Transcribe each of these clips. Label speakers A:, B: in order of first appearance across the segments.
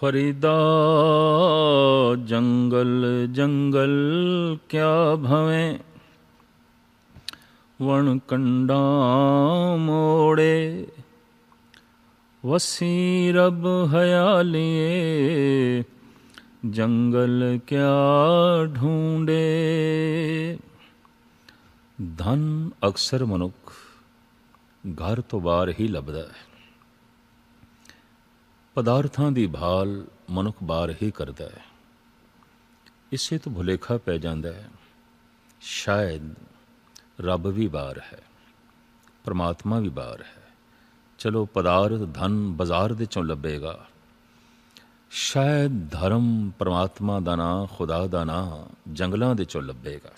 A: फरीदा जंगल जंगल क्या भवे ਵਣ ਕੰਡਾ ਮੋੜੇ ਵਸੀ ਰਬ ਹਯਾਲੀਏ ਜੰਗਲ ਕਿਆ ਢੂੰਡੇ ਧਨ ਅਕਸਰ ਮਨੁੱਖ ਘਰ ਤੋਂ ਬਾਹਰ ਹੀ ਲੱਭਦਾ ਹੈ ਪਦਾਰਥਾਂ ਦੀ ਭਾਲ ਮਨੁੱਖ ਬਾਰ ਹੀ ਕਰਦਾ ਹੈ ਇਸੇ ਤੋਂ ਭੁਲੇਖਾ ਪੈ ਜਾਂਦਾ ਹੈ ਸ਼ਾਇਦ ਰੱਬ ਵੀ ਬਾਰ ਹੈ ਪਰਮਾਤਮਾ ਵੀ ਬਾਰ ਹੈ ਚਲੋ ਪਦਾਰਥ ਧਨ ਬਾਜ਼ਾਰ ਦੇ ਚੋਂ ਲੱਭੇਗਾ ਸ਼ਾਇਦ ਧਰਮ ਪਰਮਾਤਮਾ ਦਾ ਨਾ ਖੁਦਾ ਦਾ ਨਾ ਜੰਗਲਾਂ ਦੇ ਚੋਂ ਲੱਭੇਗਾ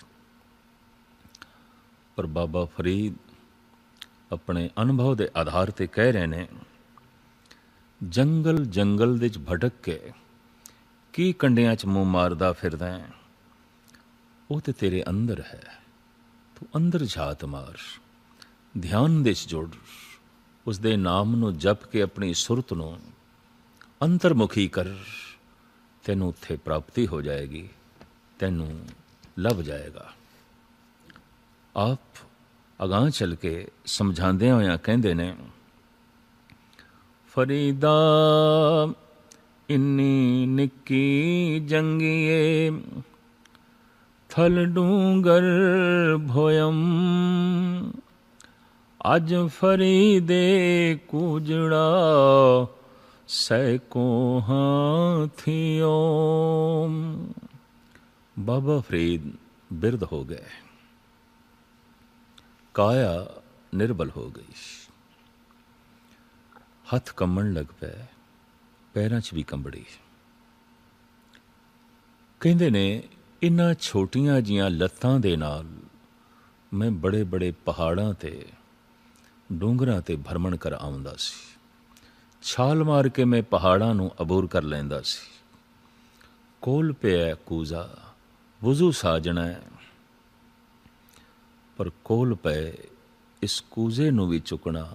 A: ਪਰ ਬਾਬਾ ਫਰੀਦ ਆਪਣੇ ਅਨੁਭਵ ਦੇ ਆਧਾਰ ਤੇ ਕਹਿ ਰਹੇ ਨੇ ਜੰਗਲ ਜੰਗਲ ਦੇ ਚ ਭਟਕ ਕੇ ਕੀ ਕੰਡਿਆਂ ਚ ਮੂੰਹ ਮਾਰਦਾ ਫਿਰਦਾ ਹੈ ਉਹ ਤੇ ਤੇਰੇ ਅੰਦਰ ਹੈ ਤੂੰ ਅੰਦਰ ਝਾਤ ਮਾਰ ਧਿਆਨ ਦੇ ਚ ਜੋੜ ਉਸ ਦੇ ਨਾਮ ਨੂੰ ਜਪ ਕੇ ਆਪਣੀ ਸੁਰਤ ਨੂੰ ਅੰਤਰਮੁਖੀ ਕਰ ਤੈਨੂੰ ਉੱਥੇ ਪ੍ਰਾਪਤੀ ਹੋ ਜਾਏਗੀ ਤੈਨੂੰ ਲੱਭ ਜਾਏਗਾ ਆਪ ਅਗਾਹ ਚੱਲ ਕੇ ਸਮਝਾਉਂਦੇ ਹੋਇਆ ਕਹਿੰਦੇ ਨੇ ਫਰੀਦਾ ਇੰਨੀ ਨਿੱਕੀ ਜੰਗੀਏ ਥਲ ਡੂੰਗਰ ਭੋਇਮ ਅਜ ਫਰੀਦੇ ਕੂਜੜਾ ਸੈ ਕੋ ਹਾਥਿਓ ਬਾਬਾ ਫਰੀਦ ਬਿਰਧ ਹੋ ਗਏ ਕਾਇਆ ਨਿਰਬਲ ਹੋ ਗਈ ਹੱਥ ਕੰਮਣ ਲੱਗ ਪਏ ਪੈਰਾਂ 'ਚ ਵੀ ਕੰਬੜੀ ਕਹਿੰਦੇ ਨੇ ਇਨ੍ਹਾਂ ਛੋਟੀਆਂ ਜੀਆਂ ਲੱਤਾਂ ਦੇ ਨਾਲ ਮੈਂ ਬੜੇ ਬੜੇ ਪਹਾੜਾਂ ਤੇ ਡੂੰਗਰਾਂ ਤੇ ਭਰਮਣ ਕਰ ਆਉਂਦਾ ਸੀ ਛਾਲ ਮਾਰ ਕੇ ਮੈਂ ਪਹਾੜਾਂ ਨੂੰ ਅਬੂਰ ਕਰ ਲੈਂਦਾ ਸੀ ਕੋਲ ਪਿਆ ਕੂਜ਼ਾ ਵਜ਼ੂ ਸਾਜਣਾ ਪਰ ਕੋਲ ਪਏ ਇਸ ਕੂਜ਼ੇ ਨੂੰ ਵੀ ਚੁਕਣਾ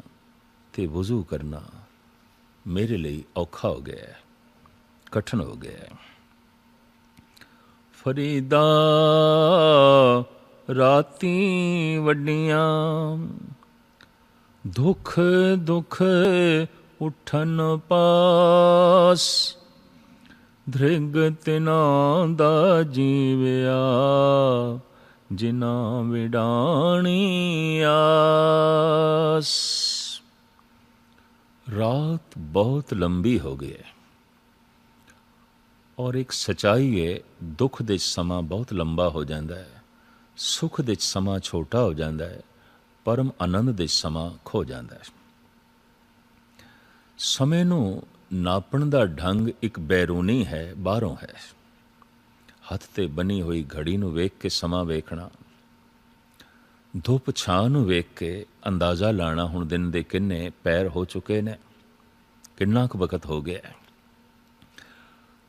A: ਤੇ ਵਜ਼ੂ ਕਰਨਾ ਮੇਰੇ ਲਈ ਔਖਾ ਹੋ ਗਿਆ ਕਠਨ ਹੋ ਗਿਆ ਫਰੀਦਾ ਰਾਤੀ ਵੱਡੀਆਂ ਦੁੱਖ ਦੁੱਖ ਉਠਨ ਪਾਸ ਧ੍ਰਿੰਗ ਤਿਨਾ ਦਾ ਜੀਵਿਆ ਜਿਨਾ ਵਿਡਾਣੀ ਆਸ ਰਾਤ ਬਹੁਤ ਲੰਬੀ ਹੋ ਗਈ ਹੈ ਔਰ ਇੱਕ ਸਚਾਈ ਹੈ ਦੁੱਖ ਦੇ ਸਮਾਂ ਬਹੁਤ ਲੰਬਾ ਹੋ ਜਾਂਦਾ ਹੈ ਸੁਖ ਦੇ ਸਮਾਂ ਛੋਟਾ ਹੋ ਜਾਂਦਾ ਹੈ ਪਰਮ ਆਨੰਦ ਦੇ ਸਮਾਂ ਖੋ ਜਾਂਦਾ ਹੈ ਸਮੇਂ ਨੂੰ ਨਾਪਣ ਦਾ ਢੰਗ ਇੱਕ ਬੈਰੂਨੀ ਹੈ ਬਾਹਰੋਂ ਹੈ ਹੱਥ ਤੇ ਬਣੀ ਹੋਈ ਘੜੀ ਨੂੰ ਵੇਖ ਕੇ ਸਮਾਂ ਵੇਖਣਾ ਧੁੱਪ ਛਾਂ ਨੂੰ ਵੇਖ ਕੇ ਅੰਦਾਜ਼ਾ ਲਾਣਾ ਹੁਣ ਦਿਨ ਦੇ ਕਿੰਨੇ ਪੈਰ ਹੋ ਚੁੱਕੇ ਨੇ ਕਿੰਨਾ ਕੁ ਵਕਤ ਹੋ ਗਿਆ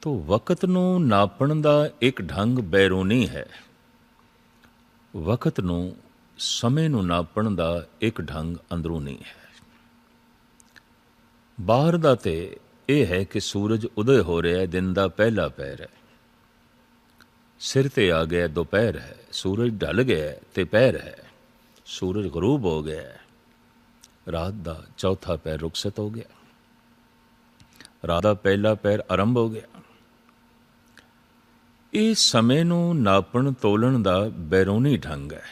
A: ਤੋ ਵਕਤ ਨੂੰ ਨਾਪਣ ਦਾ ਇੱਕ ਢੰਗ ਬੈਰੂਨੀ ਹੈ ਵਕਤ ਨੂੰ ਸਮੇਂ ਨੂੰ ਨਾਪਣ ਦਾ ਇੱਕ ਢੰਗ ਅੰਦਰੂਨੀ ਹੈ ਬਾਹਰ ਦਾ ਤੇ ਇਹ ਹੈ ਕਿ ਸੂਰਜ ਉਦੈ ਹੋ ਰਿਹਾ ਹੈ ਦਿਨ ਦਾ ਪਹਿਲਾ ਪੈਰ ਹੈ ਸਿਰ ਤੇ ਆ ਗਿਆ ਦੁਪਹਿਰ ਹੈ ਸੂਰਜ ਢਲ ਗਿਆ ਤੇ ਪੈਰ ਹੈ ਸੂਰਜ ਗਰੂਬ ਹੋ ਗਿਆ ਰਾਤ ਦਾ ਚੌਥਾ ਪੈਰ ਰੁਕਸਤ ਹੋ ਗਿਆ ਰਾਤ ਦਾ ਪਹਿਲਾ ਪੈਰ ਆਰੰਭ ਹੋ ਗਿਆ ਇਹ ਸਮੇਂ ਨੂੰ ਨਾਪਣ ਤੋਲਣ ਦਾ ਬੈਰੋਨੀ ਢੰਗ ਹੈ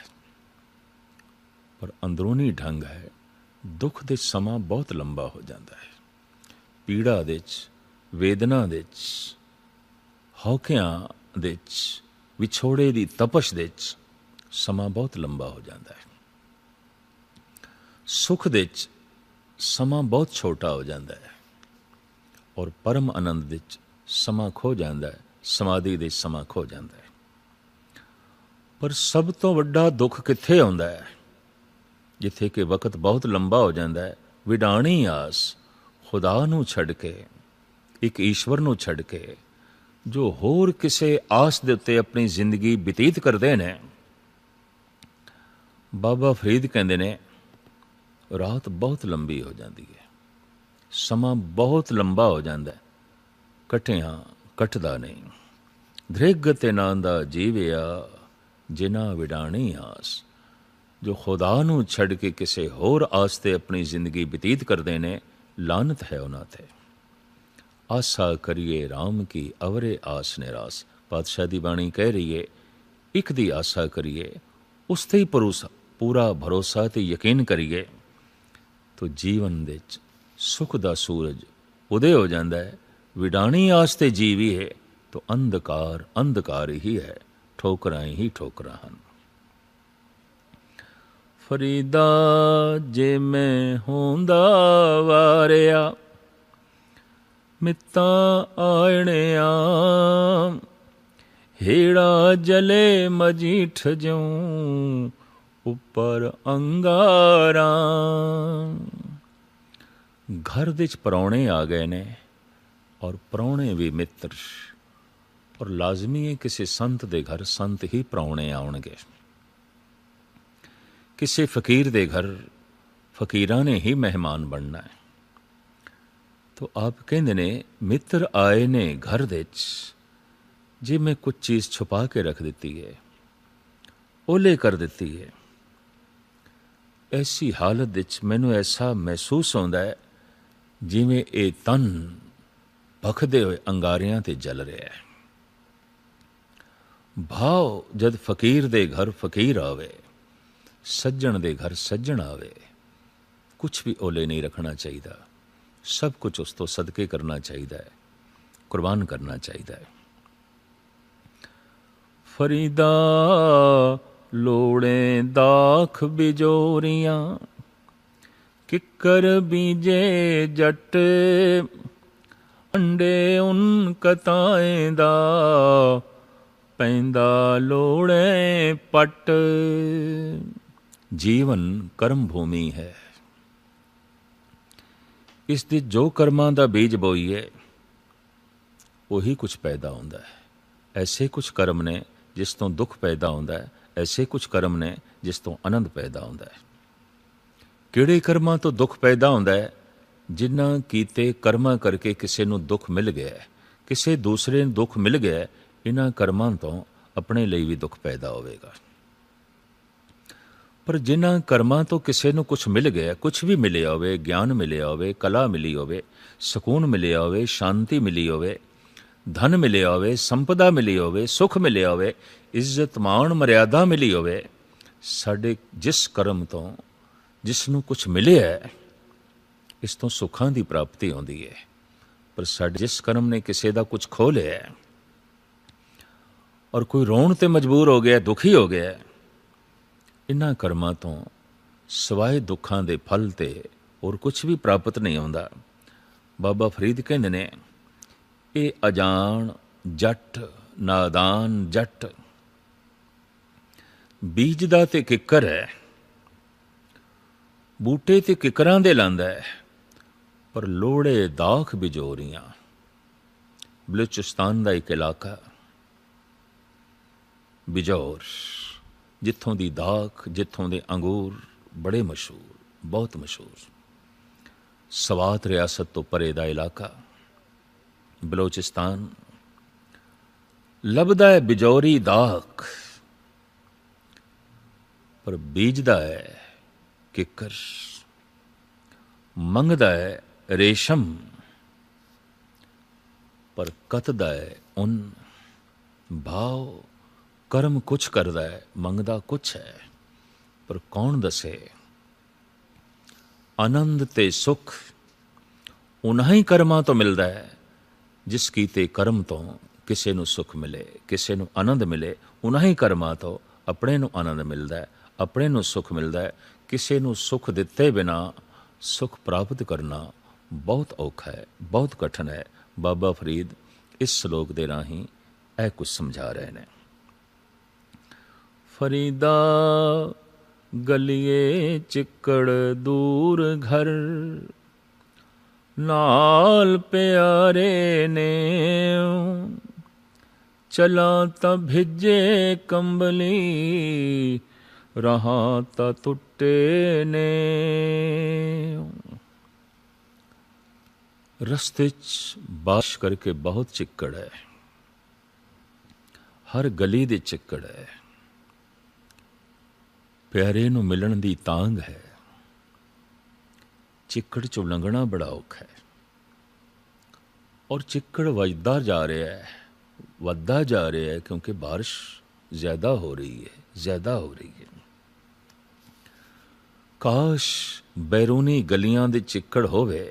A: ਪਰ ਅੰਦਰੂਨੀ ਢੰਗ ਹੈ ਦੁੱਖ ਦੇ ਸਮਾਂ ਬਹੁਤ ਲੰਬਾ ਹੋ ਜਾਂਦਾ ਹੈ ਪੀੜਾ ਦੇ ਵਿੱਚ ਵੇਦਨਾ ਦੇ ਵਿੱਚ ਹੌਕਿਆਂ ਦੇ ਵਿੱਚ ਵਿਛੋੜੇ ਦੀ ਤਪਸ਼ ਦੇ ਵਿੱਚ ਸਮਾਂ ਬਹੁਤ ਲੰਬਾ ਹੋ ਜਾਂਦਾ ਹੈ ਸੁਖ ਦੇ ਵਿੱਚ ਸਮਾਂ ਬਹੁਤ ਛੋਟਾ ਹੋ ਜਾਂਦਾ ਹੈ ਔਰ ਪਰਮ ਆਨੰਦ ਵਿੱਚ ਸਮਾਂ ਖੋ ਜਾਂਦਾ ਹੈ ਸਮਾਧੀ ਦੇ ਸਮਾਂ ਖੋ ਜਾਂਦਾ ਹੈ ਪਰ ਸਭ ਤੋਂ ਵੱਡਾ ਦੁੱਖ ਕਿੱਥੇ ਆਉਂਦਾ ਹੈ ਜਿੱਥੇ ਕਿ ਵਕਤ ਬਹੁਤ ਲੰਬਾ ਹੋ ਜਾਂਦਾ ਹੈ ਵਿਡਾਣੀ ਆਸ ਖੁਦਾ ਨੂੰ ਛੱਡ ਕੇ ਇੱਕ ਈਸ਼ਵਰ ਨੂੰ ਛੱਡ ਕੇ ਜੋ ਹੋਰ ਕਿਸੇ ਆਸ ਦੇ ਉੱਤੇ ਆਪਣੀ ਜ਼ਿੰਦਗੀ ਬਤੀਤ ਕਰਦੇ ਨੇ ਬਾਬਾ ਫਰੀਦ ਕਹਿੰਦੇ ਨੇ ਰਾਤ ਬਹੁਤ ਲੰਬੀ ਹੋ ਜਾਂਦੀ ਹੈ ਸਮਾਂ ਬਹੁਤ ਲੰਬਾ ਹੋ ਜਾਂਦਾ ਹੈ ਕਟਿਆਂ ਕਟਦਾ ਨਹੀਂ ਧ੍ਰਿਗ ਤੇ ਨਾਂ ਦਾ ਜੀਵਿਆ ਜਿਨਾ ਵਿਡਾਣੀ ਆਸ ਜੋ ਖੁਦਾ ਨੂੰ ਛੱਡ ਕੇ ਕਿਸੇ ਹੋਰ ਆਸ ਤੇ ਆਪਣੀ ਜ਼ਿੰਦਗੀ ਬਤੀਤ ਕਰਦੇ ਨੇ ਲਾਨਤ ਹੈ ਉਹਨਾਂ ਤੇ ਆਸਾ ਕਰੀਏ RAM ਕੀ ਅਵਰੇ ਆਸ ਨਿਰਾਸ ਪਾਤਸ਼ਾਹ ਦੀ ਬਾਣੀ ਕਹਿ ਰਹੀ ਏ ਇੱਕ ਦੀ ਆਸਾ ਕਰੀਏ ਉਸ ਤੇ ਹੀ ਪਰੋਸਾ ਪੂਰਾ ਭਰੋਸਾ ਤੇ ਯਕੀਨ ਕਰੀਏ ਤੋ ਜੀਵਨ ਦੇ ਵਿੱਚ ਸੁਖ ਦਾ ਸੂਰਜ ਉਦੇ ਹੋ ਜਾਂਦਾ ਹੈ ਵਿਡਾਣੀ ਆਸਤੇ ਜੀਵੀ ਹੈ ਤੋ ਅੰਧਕਾਰ ਅੰਧਕਾਰ ਹੀ ਹੈ ਠੋਕਰਾਂ ਹੀ ਠੋਕਰਾਂ ਹਨ ਫਰੀਦਾ ਜੇ ਮੈਂ ਹੁੰਦਾ ਵਾਰਿਆ ਮਿੱਤਾ ਆਣਿਆ ਹੀੜਾ ਜਲੇ ਮਜੀਠ ਜਉ ਉੱਪਰ ਅੰਗਾਰਾ ਘਰ ਦੇ ਚ ਪਰੌਣੇ ਆ ਗਏ ਨੇ ਔਰ ਪਰੌਣੇ ਵੀ ਮਿੱਤਰ ਔਰ ਲਾਜ਼ਮੀ ਹੈ ਕਿਸੇ ਸੰਤ ਦੇ ਘਰ ਸੰਤ ਹੀ ਪਰੌਣੇ ਆਉਣਗੇ ਕਿਸੇ ਫਕੀਰ ਦੇ ਘਰ ਫਕੀਰਾਂ ਨੇ ਹੀ ਮਹਿਮਾਨ ਬਣਨਾ ਹੈ ਤੋ ਆਪ ਕਹਿੰਦੇ ਨੇ ਮਿੱਤਰ ਆਏ ਨੇ ਘਰ ਦੇ ਚ ਜੇ ਮੈਂ ਕੁਝ ਚੀਜ਼ ਛੁਪਾ ਕੇ ਰੱਖ ਦਿੱਤੀ ਹੈ ਓਲੇ ਕਰ ਦਿੱਤੀ ਹੈ ਐਸੀ ਹਾਲਤ ਵਿੱਚ ਮੈਨੂੰ ਐਸਾ ਮਹਿਸੂਸ ਹੁੰਦਾ ਹੈ ਜਿਵੇਂ ਇਹ ਤਨ ਭਖਦੇ ਹੋਏ ਅੰਗਾਰਿਆਂ ਤੇ ਜਲ ਰਿਹਾ ਹੈ ਭਾਉ ਜਦ ਫਕੀਰ ਦੇ ਘਰ ਫਕੀਰ ਆਵੇ ਸੱਜਣ ਦੇ ਘਰ ਸੱਜਣ ਆਵੇ ਕੁਝ ਵੀ ਓਲੇ ਨਹੀਂ ਰੱਖਣਾ ਚਾਹੀਦਾ ਸਭ ਕੁਝ ਉਸ ਤੋਂ ਸਦਕੇ ਕਰਨਾ ਚਾਹੀਦਾ ਹੈ ਕੁਰਬਾਨ ਕਰਨਾ ਚਾਹੀਦਾ ਹੈ ਫਰੀਦਾ ਲੋੜੇ ਦਾਖ ਬਿਜੋਰੀਆਂ ਕਿੱਕਰ ਬੀਜੇ ਜੱਟ ਅੰਡੇ ਉਨ ਕਤਾਏ ਦਾ ਪੈਂਦਾ ਲੋੜੇ ਪਟ ਜੀਵਨ ਕਰਮ ਭੂਮੀ ਹੈ ਇਸ ਦੇ ਜੋ ਕਰਮਾਂ ਦਾ ਬੀਜ ਬੋਈਏ ਉਹੀ ਕੁਝ ਪੈਦਾ ਹੁੰਦਾ ਹੈ ਐਸੇ ਕੁਝ ਕਰਮ ਨੇ ਜਿਸ ਤੋਂ ਦੁੱਖ ਪੈਦਾ ਹੁੰਦਾ ਹੈ ਐਸੇ ਕੁਝ ਕਰਮ ਨੇ ਜਿਸ ਤੋਂ ਆਨੰਦ ਪੈਦਾ ਹੁੰਦਾ ਹੈ ਕਿਹੜੇ ਕਰਮਾਂ ਤੋਂ ਦੁੱਖ ਪੈਦਾ ਹੁੰਦਾ ਹੈ ਜਿਨ੍ਹਾਂ ਕੀਤੇ ਕਰਮਾਂ ਕਰਕੇ ਕਿਸੇ ਨੂੰ ਦੁੱਖ ਮਿਲ ਗਿਆ ਹੈ ਕਿਸੇ ਦੂਸਰੇ ਨੂੰ ਦੁੱਖ ਮਿਲ ਗਿਆ ਇਹਨਾਂ ਕਰਮਾਂ ਤੋਂ ਆਪਣੇ ਲਈ ਵੀ ਦੁੱਖ ਪੈਦਾ ਹੋਵੇਗਾ ਪਰ ਜਿਨ੍ਹਾਂ ਕਰਮਾਂ ਤੋਂ ਕਿਸੇ ਨੂੰ ਕੁਝ ਮਿਲ ਗਿਆ ਕੁਝ ਵੀ ਮਿਲਿਆ ਹੋਵੇ ਗਿਆਨ ਮਿਲਿਆ ਹੋਵੇ ਕਲਾ ਮਿਲੀ ਹੋਵੇ ਸਕੂਨ ਮਿਲਿਆ ਹੋਵੇ ਸ਼ਾਂਤੀ ਮਿਲੀ ਹੋਵੇ ਧਨ ਮਿਲਿਆ ਹੋਵੇ ਸੰਪਦਾ ਮਿਲੀ ਹੋਵੇ ਸੁਖ ਮਿਲਿਆ ਹੋਵੇ ਇੱਜ਼ਤ ਮਾਣ ਮਰਿਆਦਾ ਮਿਲੀ ਹੋਵੇ ਸਾਡੇ ਜਿਸ ਕਰਮ ਤੋਂ ਜਿਸ ਨੂੰ ਕੁਝ ਮਿਲਿਆ ਇਸ ਤੋਂ ਸੁੱਖਾਂ ਦੀ ਪ੍ਰਾਪਤੀ ਹੁੰਦੀ ਹੈ ਪਰ ਸਾਡੇ ਜਿਸ ਕਰਮ ਨੇ ਕਿਸੇ ਦਾ ਕੁਝ ਖੋ ਲਿਆ ਔਰ ਕੋਈ ਰੋਣ ਤੇ ਮਜਬੂਰ ਹੋ ਗਿਆ ਦੁਖੀ ਹੋ ਗਿਆ ਇਨ੍ਹਾਂ ਕਰਮਾਂ ਤੋਂ ਸਵਾਏ ਦੁੱਖਾਂ ਦੇ ਫਲ ਤੇ ਔਰ ਕੁਝ ਵੀ ਪ੍ਰਾਪਤ ਨਹੀਂ ਹੁੰਦਾ ਬਾਬਾ ਫਰੀਦ ਕਹਿੰਦੇ ਨੇ ਇਹ ਅਜਾਣ ਜੱਟ ਨਾਦਾਨ ਜੱਟ ਬੀਜ ਦਾ ਤੇ ਕਿੱਕਰ ਹੈ ਬੂਟੇ ਤੇ ਕਿਕਰਾਂ ਦੇ ਲਾਂਦਾ ਹੈ ਪਰ ਲੋੜੇ ਦਾਖ ਬਿਜੋਰੀਆਂ ਬਲੂਚਿਸਤਾਨ ਦਾ ਇੱਕ ਇਲਾਕਾ ਬਿਜੋਰ ਜਿੱਥੋਂ ਦੀ ਦਾਖ ਜਿੱਥੋਂ ਦੇ ਅੰਗੂਰ ਬੜੇ ਮਸ਼ਹੂਰ ਬਹੁਤ ਮਸ਼ਹੂਰ ਸਵਾਤ ਰਿਆਸਤ ਤੋਂ ਪਰੇ ਦਾ ਇਲਾਕਾ ਬਲੋਚਿਸਤਾਨ ਲਬਦਾ ਹੈ ਬਿਜੋਰੀ ਦਾਖ ਪਰ ਬੀਜਦਾ ਹੈ ਕਿਕਰ ਮੰਗਦਾ ਹੈ ਰੇਸ਼ਮ ਪਰ ਕਤਦਾ ਹੈ ਉਨ ਭਾਵ ਕਰਮ ਕੁਛ ਕਰਦਾ ਹੈ ਮੰਗਦਾ ਕੁਛ ਹੈ ਪਰ ਕੌਣ ਦੱਸੇ ਆਨੰਦ ਤੇ ਸੁਖ ਉਨਾਂ ਹੀ ਕਰਮਾਂ ਤੋਂ ਮਿਲਦਾ ਹੈ ਜਿਸ ਕੀਤੇ ਕਰਮ ਤੋਂ ਕਿਸੇ ਨੂੰ ਸੁਖ ਮਿਲੇ ਕਿਸੇ ਨੂੰ ਆਨੰਦ ਮਿਲੇ ਉਹਨਾਂ ਹੀ ਕਰਮਾਂ ਤੋਂ ਆਪਣੇ ਨੂੰ ਆਨੰਦ ਮਿਲਦਾ ਹੈ ਆਪਣੇ ਨੂੰ ਸੁਖ ਮਿਲਦਾ ਹੈ ਕਿਸੇ ਨੂੰ ਸੁਖ ਦਿੱਤੇ ਬਿਨਾ ਸੁਖ ਪ੍ਰਾਪਤ ਕਰਨਾ ਬਹੁਤ ਔਖਾ ਹੈ ਬਹੁਤ ਕਠਿਨ ਹੈ ਬਾਬਾ ਫਰੀਦ ਇਸ ਸ਼ਲੋਕ ਦੇ ਰਾਹੀਂ ਇਹ ਕੁਝ ਸਮਝਾ ਰਹੇ ਨੇ ਫਰੀਦਾ ਗਲੀਏ ਚਿੱਕੜ ਦੂਰ ਘਰ ਨਾਲ ਪਿਆਰੇ ਨੇ ਚਲਾ ਤਾਂ ਭਿੱਜੇ ਕੰਬਲੀ ਰਹਾ ਤਾਂ ਟੁੱਟੇ ਨੇ ਰਸਤੇ 'ਚ ਬਾਸ਼ ਕਰਕੇ ਬਹੁਤ ਚਿੱਕੜ ਹੈ ਹਰ ਗਲੀ ਦੇ ਚਿੱਕੜ ਹੈ ਪਿਆਰੇ ਨੂੰ ਮਿਲਣ ਦੀ ਤਾਂਗ ਹੈ ਚਿੱਕੜ ਚੋਂ ਲੰਘਣਾ ਬੜਾ ਔਖਾ ਹੈ ਔਰ ਚਿੱਕੜ ਵੱਜਦਾ ਜਾ ਰਿਹਾ ਹੈ ਵੱਧਦਾ ਜਾ ਰਿਹਾ ਹੈ ਕਿਉਂਕਿ بارش ਜ਼ਿਆਦਾ ਹੋ ਰਹੀ ਹੈ ਜ਼ਿਆਦਾ ਹੋ ਰਹੀ ਹੈ ਕਾਸ਼ ਬੈਰੂਨੀ ਗਲੀਆਂ ਦੇ ਚਿੱਕੜ ਹੋਵੇ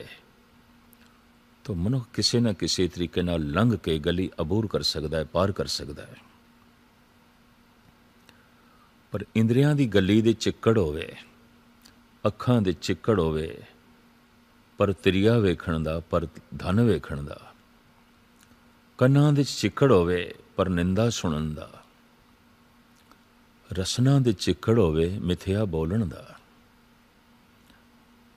A: ਤਾਂ ਮਨੁੱਖ ਕਿਸੇ ਨਾ ਕਿਸੇ ਤਰੀਕੇ ਨਾਲ ਲੰਘ ਕੇ ਗਲੀ ਅਬੂਰ ਕਰ ਸਕਦਾ ਹੈ ਪਾਰ ਕਰ ਸਕਦਾ ਹੈ ਪਰ ਇੰਦਰੀਆਂ ਦੀ ਗਲੀ ਦੇ ਚਿੱਕੜ ਹੋਵੇ ਅੱਖਾਂ ਦੇ ਚਿੱਕੜ ਹੋਵੇ ਪਰ ਤਰੀਆ ਵੇਖਣ ਦਾ ਪਰ ਧਨ ਵੇਖਣ ਦਾ ਕੰਨਾਂ ਵਿੱਚ ਚਿੱਕੜ ਹੋਵੇ ਪਰ ਨਿੰਦਾ ਸੁਣਨ ਦਾ ਰਸਨਾ ਦੇ ਚਿੱਕੜ ਹੋਵੇ ਮਿੱਥਿਆ ਬੋਲਣ ਦਾ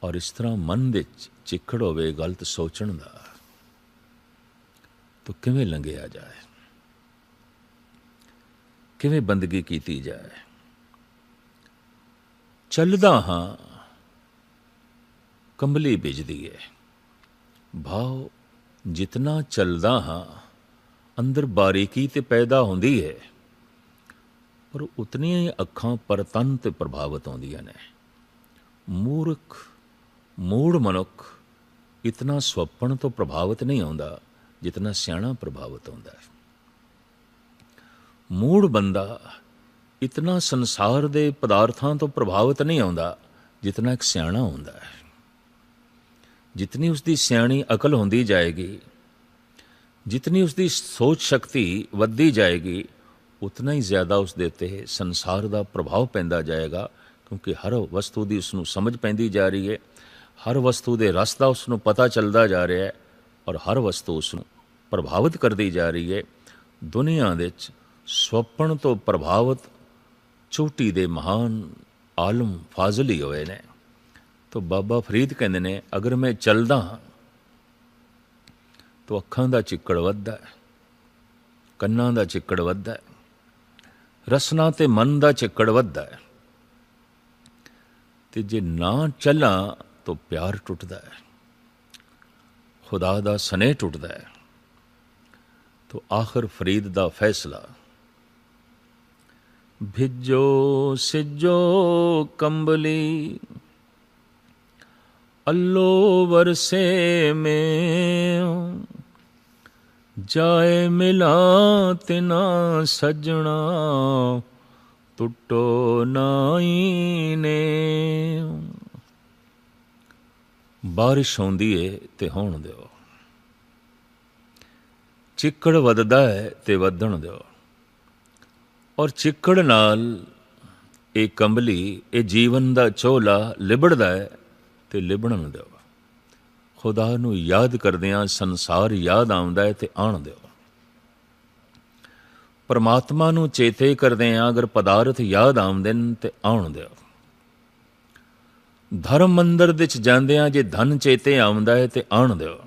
A: ਔਰ ਇਸ ਤਰ੍ਹਾਂ ਮਨ ਦੇ ਚਿੱਕੜ ਹੋਵੇ ਗਲਤ ਸੋਚਣ ਦਾ ਤੋ ਕਿਵੇਂ ਲੰਘਿਆ ਜਾਏ ਕਿਵੇਂ ਬੰਦਗੀ ਕੀਤੀ ਜਾਏ ਚੱਲਦਾ ਹਾਂ ਕੰਬਲੀ ਵੇਚਦੀ ਏ ਭਾਉ ਜਿਤਨਾ ਚੱਲਦਾ ਹਾਂ ਅੰਦਰ ਬਾਰੀਕੀ ਤੇ ਪੈਦਾ ਹੁੰਦੀ ਹੈ ਪਰ ਉਤਨੀਆਂ ਹੀ ਅੱਖਾਂ ਪਰਤਨ ਤੇ ਪ੍ਰਭਾਵਿਤ ਹੁੰਦੀਆਂ ਨੇ ਮੂਰਖ ਮੂੜ ਮਨੁੱਖ ਇਤਨਾ ਸੁਪਨ ਤੋਂ ਪ੍ਰਭਾਵਿਤ ਨਹੀਂ ਹੁੰਦਾ ਜਿਤਨਾ ਸਿਆਣਾ ਪ੍ਰਭਾਵਿਤ ਹੁੰਦਾ ਹੈ ਮੂੜ ਬੰਦਾ ਇਤਨਾ ਸੰਸਾਰ ਦੇ ਪਦਾਰਥਾਂ ਤੋਂ ਪ੍ਰਭਾਵਿਤ ਨਹੀਂ ਹੁੰਦਾ ਜਿਤਨਾ ਇੱਕ ਸਿਆਣਾ ਹੁੰਦਾ ਹੈ ਜਿਤਨੀ ਉਸ ਦੀ ਸਿਆਣੀ ਅਕਲ ਹੁੰਦੀ ਜਾਏਗੀ ਜਿਤਨੀ ਉਸ ਦੀ ਸੋਚ ਸ਼ਕਤੀ ਵੱਧਦੀ ਜਾਏਗੀ ਉਤਨਾ ਹੀ ਜ਼ਿਆਦਾ ਉਸ ਦੇ ਉੱਤੇ ਸੰਸਾਰ ਦਾ ਪ੍ਰਭਾਵ ਪੈਂਦਾ ਜਾਏਗਾ ਕਿਉਂਕਿ ਹਰ ਵਸਤੂ ਦੀ ਉਸ ਨੂੰ ਸਮਝ ਪੈਂਦੀ ਜਾ ਰਹੀ ਹੈ ਹਰ ਵਸਤੂ ਦੇ ਰਸ ਦਾ ਉਸ ਨੂੰ ਪਤਾ ਚੱਲਦਾ ਜਾ ਰਿਹਾ ਹੈ ਔਰ ਹਰ ਵਸਤੂ ਉਸ ਨੂੰ ਪ੍ਰਭਾਵਿਤ ਕਰਦੀ ਜਾ ਰਹੀ ਹੈ ਦੁਨੀਆ ਦੇ ਵਿੱਚ ਸਵਪਨ ਤੋਂ ਪ੍ਰਭਾਵਿਤ ਛੋਟੀ ਦੇ ਮਹਾਨ ਆਲਮ ਫਾਜ਼ਲੀ ਹੋਏ ਨੇ ਤਾਂ ਬਾਬਾ ਫਰੀਦ ਕਹਿੰਦੇ ਨੇ ਅਗਰ ਮੈਂ ਚੱਲਦਾ ਹਾਂ ਤਾਂ ਅੱਖਾਂ ਦਾ ਚਿੱਕੜ ਵੱਧਦਾ ਕੰਨਾਂ ਦਾ ਚਿੱਕੜ ਵੱਧਦਾ ਰਸਨਾ ਤੇ ਮਨ ਦਾ ਚਿੱਕੜ ਵੱਧਦਾ ਤੇ ਜੇ ਨਾ ਚੱਲਾਂ ਤਾਂ ਪਿਆਰ ਟੁੱਟਦਾ ਹੈ ਖੁਦਾ ਦਾ ਸਨੇਹ ਟੁੱਟਦਾ ਹੈ ਤੋ ਆਖਰ ਫਰੀਦ ਦਾ ਫੈਸਲਾ ਭਿੱਜੋ ਸਿੱਜੋ ਕੰਬਲੀ ਅੱਲੋ ਵਰਸੇ में ਜਾਏ ਮਿਲਾ ਤਿਨਾ ਸਜਣਾ ਟੁੱਟੋ ਨਾਈ ਨੇ ਬਾਰਿਸ਼ ਹੁੰਦੀ ਏ ਤੇ ਹੋਣ ਦਿਓ ਚਿੱਕੜ ਵੱਧਦਾ ਹੈ ਤੇ ਵਧਣ ਦਿਓ ਔਰ ਚਿੱਕੜ ਨਾਲ ਇਹ ਕੰਬਲੀ ਇਹ ਜੀਵਨ ਦਾ ਚੋਲਾ ਲਿਬੜਦਾ ਹੈ ਤੇ ਲਿਬਣਨ ਦਿਓ ਖੁਦਾ ਨੂੰ ਯਾਦ ਕਰਦਿਆਂ ਸੰਸਾਰ ਯਾਦ ਆਉਂਦਾ ਹੈ ਤੇ ਆਣ ਦਿਓ ਪਰਮਾਤਮਾ ਨੂੰ ਚੇਤੇ ਕਰਦਿਆਂ ਅਗਰ ਪਦਾਰਥ ਯਾਦ ਆਉਂਦੇ ਨੇ ਤੇ ਆਉਣ ਦਿਓ ਧਰਮ ਮੰਦਰ ਵਿੱਚ ਜਾਂਦਿਆਂ ਜੇ ਧਨ ਚੇਤੇ ਆਉਂਦਾ ਹੈ ਤੇ ਆਣ ਦਿਓ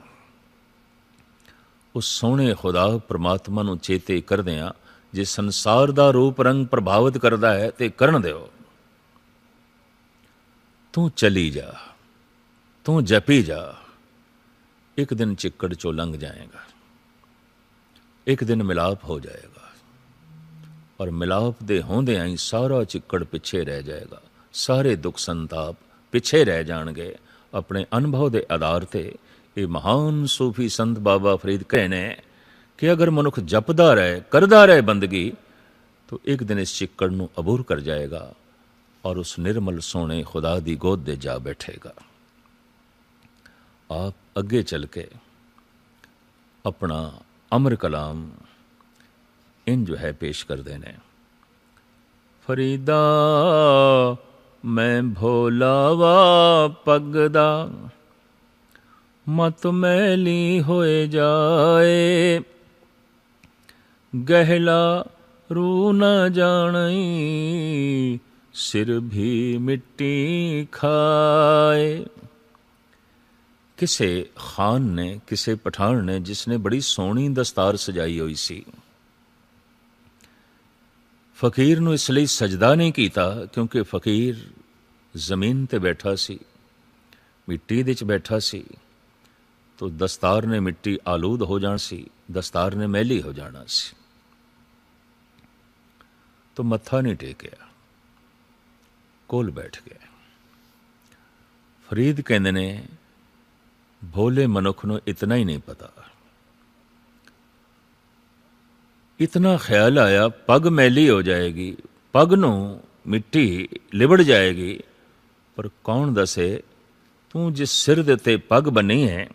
A: ਉਸ ਸੋਹਣੇ ਖੁਦਾ ਪਰਮਾਤਮਾ ਨੂੰ ਚੇਤੇ ਕਰਦਿਆਂ ਜੇ ਸੰਸਾਰ ਦਾ ਰੂਪ ਰੰਗ ਪ੍ਰਭਾਵਿਤ ਕਰਦਾ ਹੈ ਤੇ ਕਰਨ ਦਿਓ ਤੂੰ ਚਲੀ ਜਾ ਤੂੰ ਜਪੀ ਜਾ ਇੱਕ ਦਿਨ ਚਿੱਕੜ ਚੋਂ ਲੰਘ ਜਾਏਗਾ ਇੱਕ ਦਿਨ ਮਿਲਾਪ ਹੋ ਜਾਏਗਾ ਔਰ ਮਿਲਾਪ ਦੇ ਹੁੰਦੇ ਆਈ ਸਾਰਾ ਚਿੱਕੜ ਪਿੱਛੇ ਰਹਿ ਜਾਏਗਾ ਸਾਰੇ ਦੁੱਖ ਸੰਤਾਪ ਪਿੱਛੇ ਰਹਿ ਜਾਣਗੇ ਆਪਣੇ ਅਨੁਭਵ ਦੇ ਆਧਾਰ ਤੇ ਇਹ ਮਹਾਨ ਸੂਫੀ ਸੰਤ ਬਾਬਾ ਫਰੀਦ ਕਹਿੰਨੇ ਕਿ ਅਗਰ ਮਨੁੱਖ ਜਪਦਾ ਰਹੇ ਕਰਦਾ ਰਹੇ ਬੰਦਗੀ ਤਾਂ ਇੱਕ ਦਿਨ ਇਸ ਚਿੱਕੜ ਨੂੰ ਅਬੂਰ ਕਰ ਜਾਏਗਾ ਔਰ ਉਸ ਨਿਰਮਲ ਸੋਹਣੇ ਖੁਦਾ ਦੀ ਗੋਦ ਦੇ ਜਾ ਬੈਠੇਗਾ ਆਪ ਅੱਗੇ ਚੱਲ ਕੇ ਆਪਣਾ ਅਮਰ ਕਲਾਮ ਇਹ ਜੋ ਹੈ ਪੇਸ਼ ਕਰਦੇ ਨੇ ਫਰੀਦਾ ਮੈਂ ਭੋਲਾਵਾ ਪਗਦਾ ਮਤ ਮੈਲੀ ਹੋਏ ਜਾਏ ਗਹਿਲਾ ਰੂ ਨ ਜਾਣਈ ਸਿਰ ਵੀ ਮਿੱਟੀ ਖਾਏ ਕਿਸੇ ਖਾਨ ਨੇ ਕਿਸੇ ਪਠਾਨ ਨੇ ਜਿਸ ਨੇ ਬੜੀ ਸੋਹਣੀ ਦਸਤਾਰ ਸਜਾਈ ਹੋਈ ਸੀ ਫਕੀਰ ਨੂੰ ਇਸ ਲਈ ਸਜਦਾ ਨਹੀਂ ਕੀਤਾ ਕਿਉਂਕਿ ਫਕੀਰ ਜ਼ਮੀਨ ਤੇ ਬੈਠਾ ਸੀ ਮਿੱਟੀ ਦੇ ਵਿੱਚ ਬੈਠਾ ਸੀ ਤੋ ਦਸਤਾਰ ਨੇ ਮਿੱਟੀ ਆਲੂਦ ਹੋ ਜਾਣ ਸੀ ਦਸਤਾਰ ਨੇ ਮੈਲੀ ਹੋ ਜਾਣਾ ਸੀ ਤੋ ਮੱਥਾ ਨਹੀਂ ਟੇਕਿਆ ਕੋਲ ਬੈਠ ਗਿਆ ਫਰੀਦ ਕਹਿੰਦੇ ਨੇ ਭੋਲੇ ਮਨੁੱਖ ਨੂੰ ਇਤਨਾ ਹੀ ਨਹੀਂ ਪਤਾ ਇਤਨਾ ਖਿਆਲ ਆਇਆ ਪਗ ਮੈਲੀ ਹੋ ਜਾਏਗੀ ਪਗ ਨੂੰ ਮਿੱਟੀ ਲਿਬੜ ਜਾਏਗੀ ਪਰ ਕੌਣ ਦੱਸੇ ਤੂੰ ਜਿਸ ਸਿਰ ਦੇ ਤੇ ਪਗ ਬਣੀ ਹੈ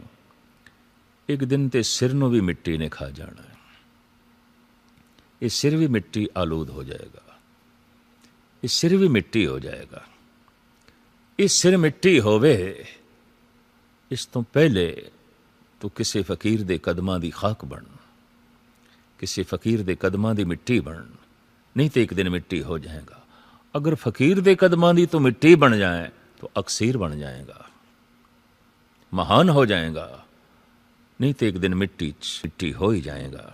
A: ਇੱਕ ਦਿਨ ਤੇ ਸਿਰ ਨੂੰ ਵੀ ਮਿੱਟੀ ਨੇ ਖਾ ਜਾਣਾ ਹੈ ਇਹ ਸਿਰ ਵੀ ਮਿੱਟੀ ਆਲੂਦ ਹੋ ਜਾਏਗਾ ਇਹ ਸਿਰ ਵੀ ਮਿੱਟੀ ਹੋ ਜਾਏਗਾ ਇਹ ਸਿਰ ਮਿੱਟੀ ਹੋਵੇ ਇਸ ਤੋਂ ਪਹਿਲੇ ਤੂੰ ਕਿਸੇ ਫਕੀਰ ਦੇ ਕਦਮਾਂ ਦੀ ਖਾਕ ਬਣ ਕਿਸੇ ਫਕੀਰ ਦੇ ਕਦਮਾਂ ਦੀ ਮਿੱਟੀ ਬਣ ਨਹੀਂ ਤੇ ਇੱਕ ਦਿਨ ਮਿੱਟੀ ਹੋ ਜਾਏਗਾ ਅਗਰ ਫਕੀਰ ਦੇ ਕਦਮਾਂ ਦੀ ਤੂੰ ਮਿੱਟੀ ਬਣ ਜਾਏ ਤੋ ਅਕਸੀਰ ਬਣ ਜਾਏਗਾ ਮਹਾਨ ਹੋ ਜਾਏਗਾ ਨਹੀਂ ਤੇ ਇੱਕ ਦਿਨ ਮਿੱਟੀ ਚ ਮਿੱਟੀ ਹੋ ਹੀ ਜਾਏਗਾ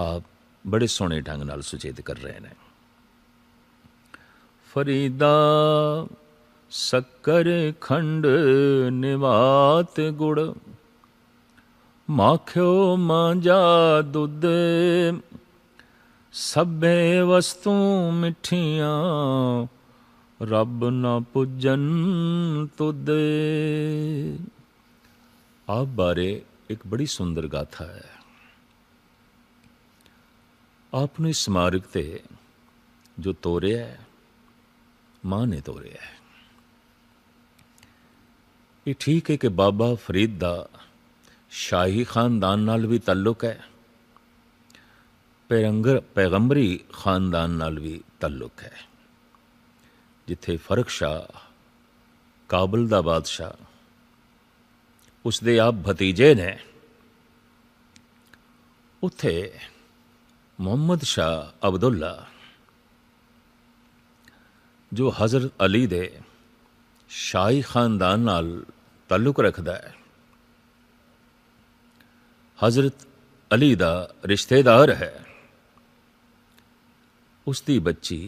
A: ਆਪ ਬੜੇ ਸੋਹਣੇ ਢੰਗ ਨਾਲ ਸੁਚੇਤ ਕਰ ਰਹੇ ਨੇ ਫਰੀਦਾ ਸ਼ੱਕਰ ਖੰਡ ਨਿਵਾਤ ਗੁੜ ਮਾਖਿਓ ਮਾਂਜਾ ਦੁੱਧ ਸਭੇ ਵਸਤੂ ਮਿੱਠੀਆਂ ਰੱਬ ਨਾ ਪੁੱਜਨ ਤੁਦ ਆਪ ਬਾਰੇ ਇੱਕ ਬੜੀ ਸੁੰਦਰ ਗਾਥਾ ਹੈ ਆਪ ਸਮਾਰਕ ਤੇ ਜੋ ਤੋਰਿਆ ਮਾਂ ਨੇ ਤੋਰਿਆ ਇਹ ਠੀਕ ਹੈ ਕਿ ਬਾਬਾ ਫਰੀਦ ਦਾ ਸ਼ਾਹੀ ਖਾਨਦਾਨ ਨਾਲ ਵੀ ਤਾਲੁਕ ਹੈ ਪੈਗੰਬਰ ਪੈਗੰਬਰੀ ਖਾਨਦਾਨ ਨਾਲ ਵੀ ਤਾਲੁਕ ਹੈ ਜਿੱਥੇ ਫਰਕ ਸ਼ਾ ਕਾਬਲ ਦਾ ਬਾਦਸ਼ਾ ਉਸ ਦੇ ਆਪ ਭਤੀਜੇ ਨੇ ਉਥੇ ਮੁਹੰਮਦ ਸ਼ਾ ਅਬਦੁੱਲਾ ਜੋ ਹਜ਼ਰਤ ਅਲੀ ਦੇ ਸ਼ਾਹੀ ਖਾਨਦਾਨ ਨਾਲ ਤਾਲੁਕ ਰੱਖਦਾ ਹੈ ਹਜ਼ਰਤ ਅਲੀ ਦਾ ਰਿਸ਼ਤੇਦਾਰ ਹੈ ਉਸ ਦੀ ਬੱਚੀ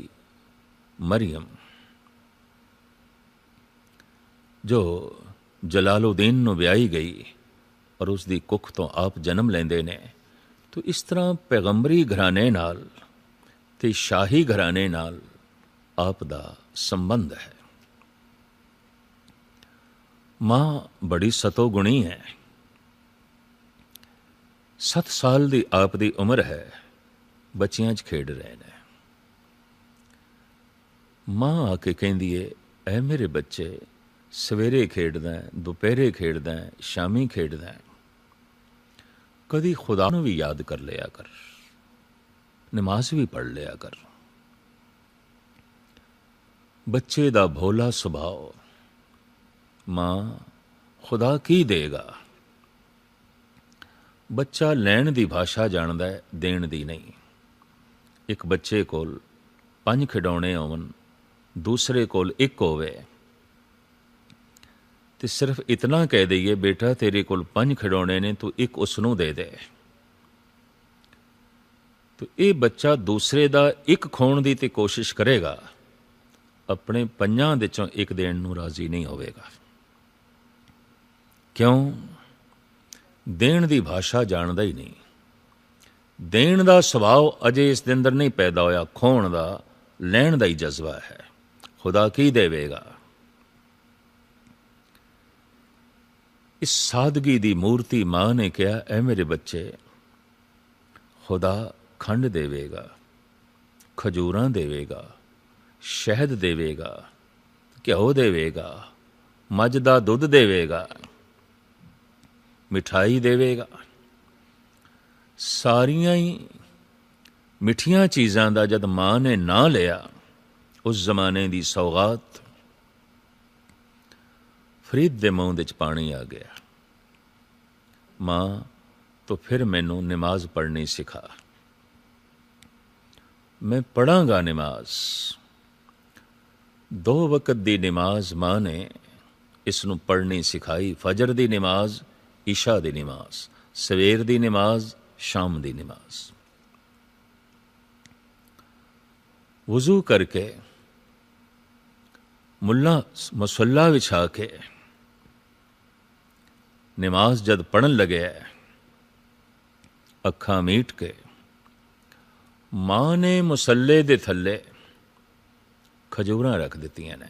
A: ਮਰੀਮ ਜੋ ਜਲਾਲਉਦੀਨ ਨੂੰ ਵਿਆਹੀ ਗਈ ਔਰ ਉਸ ਦੀ ਕੁੱਖ ਤੋਂ ਆਪ ਜਨਮ ਲੈਂਦੇ ਨੇ ਤੋ ਇਸ ਤਰ੍ਹਾਂ ਪੈਗੰਬਰੀ ਘਰਾਣੇ ਨਾਲ ਤੇ ਸ਼ਾਹੀ ਘਰਾਣੇ ਨਾਲ ਆਪ ਦਾ ਸੰਬੰਧ ਹੈ ਮਾਂ ਬੜੀ ਸਤੋ ਗੁਣੀ ਹੈ 7 ਸਾਲ ਦੀ ਆਪ ਦੀ ਉਮਰ ਹੈ ਬੱਚਿਆਂ 'ਚ ਖੇਡ ਰਹੇ ਨੇ ਮਾਂ ਆ ਕੇ ਕਹਿੰਦੀ ਏ ਐ ਮੇਰੇ ਬੱਚੇ ਸਵੇਰੇ ਖੇਡਦਾ ਦੁਪਹਿਰੇ ਖੇਡਦਾ ਸ਼ਾਮੀ ਖੇਡਦਾ ਕਦੀ ਖੁਦਾ ਨੂੰ ਵੀ ਯਾਦ ਕਰ ਲਿਆ ਕਰ ਨਮਾਜ਼ ਵੀ ਪੜ ਲਿਆ ਕਰ ਬੱਚੇ ਦਾ ਭੋਲਾ ਸੁਭਾਅ ਮਾਂ ਖੁਦਾ ਕੀ ਦੇਗਾ ਬੱਚਾ ਲੈਣ ਦੀ ਭਾਸ਼ਾ ਜਾਣਦਾ ਹੈ ਦੇਣ ਦੀ ਨਹੀਂ ਇੱਕ ਬੱਚੇ ਕੋਲ ਪੰਜ ਖਿਡੌਣੇ ਹੋਵਨ ਦੂਸਰੇ ਕੋਲ ਇੱਕ ਹੋਵੇ ਤੇ ਸਿਰਫ ਇਤਨਾ ਕਹਿ ਦਈਏ ਬੇਟਾ ਤੇਰੇ ਕੋਲ ਪੰਜ ਖਿਡੌਣੇ ਨੇ ਤੂੰ ਇੱਕ ਉਸ ਨੂੰ ਦੇ ਦੇ ਤੇ ਇਹ ਬੱਚਾ ਦੂਸਰੇ ਦਾ ਇੱਕ ਖੋਣ ਦੀ ਤੇ ਕੋਸ਼ਿਸ਼ ਕਰੇਗਾ ਆਪਣੇ ਪੰਜਾਂ ਵਿੱਚੋਂ ਇੱਕ ਦੇਣ ਨੂੰ ਰਾਜ਼ੀ ਨਹੀਂ ਹੋਵੇਗਾ ਕਿਉਂ ਦੇਣ ਦੀ ਭਾਸ਼ਾ ਜਾਣਦਾ ਹੀ ਨਹੀਂ ਦੇਣ ਦਾ ਸੁਭਾਅ ਅਜੇ ਇਸ ਦੇ ਅੰਦਰ ਨਹੀਂ ਪੈਦਾ ਹੋਇਆ ਖੋਣ ਦਾ ਲੈਣ ਦਾ ਹੀ ਜਜ਼ਬਾ ਹੈ ਖੁਦਾ ਕੀ ਦੇਵੇਗਾ ਇਸ ਸਾਦਗੀ ਦੀ ਮੂਰਤੀ ਮਾਂ ਨੇ ਕਿਹਾ ਐ ਮੇਰੇ ਬੱਚੇ ਖੁਦਾ ਖੰਡ ਦੇਵੇਗਾ ਖਜੂਰਾਂ ਦੇਵੇਗਾ ਸ਼ਹਿਦ ਦੇਵੇਗਾ ਘਿਓ ਦੇਵੇਗਾ ਮੱਝ ਦਾ ਦੁੱਧ ਦੇਵੇਗਾ ਮਿਠਾਈ ਦੇਵੇਗਾ ਸਾਰੀਆਂ ਹੀ ਮਿੱਠੀਆਂ ਚੀਜ਼ਾਂ ਦਾ ਜਦ ਮਾਂ ਨੇ ਨਾ ਲਿਆ ਉਸ ਜ਼ਮਾਨੇ ਦੀ ਸੌਗਾਤ ਫਰੀਦ ਦੇ ਮੂੰਹ ਵਿੱਚ ਪਾਣੀ ਆ ਗਿਆ ਮਾਂ ਤੋ ਫਿਰ ਮੈਨੂੰ ਨਮਾਜ਼ ਪੜ੍ਹਨੀ ਸਿਖਾ ਮੈਂ ਪੜਾਂਗਾ ਨਮਾਜ਼ ਦੋ ਵਕਤ ਦੀ ਨਮਾਜ਼ ਮਾਂ ਨੇ ਇਸ ਨੂੰ ਪੜ੍ਹਨੀ ਸਿਖਾਈ ਫਜਰ ਦੀ ਨਮਾਜ਼ ਇਸ਼ਾ ਦੀ ਨਮਾਜ਼ ਸਵੇਰ ਦੀ ਨਮਾਜ਼ ਸ਼ਾਮ ਦੀ ਨਮਾਜ਼ ਵਜ਼ੂ ਕਰਕੇ ਮੁੱਲਾ ਮਸੱਲਾ ਵਿਛਾ ਕੇ ਨਮਾਜ਼ ਜਦ ਪੜਨ ਲੱਗਿਆ ਅੱਖਾਂ ਮੀਟ ਕੇ ਮਾਂ ਨੇ ਮਸੱਲੇ ਦੇ ਥੱਲੇ ਖਜੂਰਾਂ ਰੱਖ ਦਿੱਤੀਆਂ ਨੇ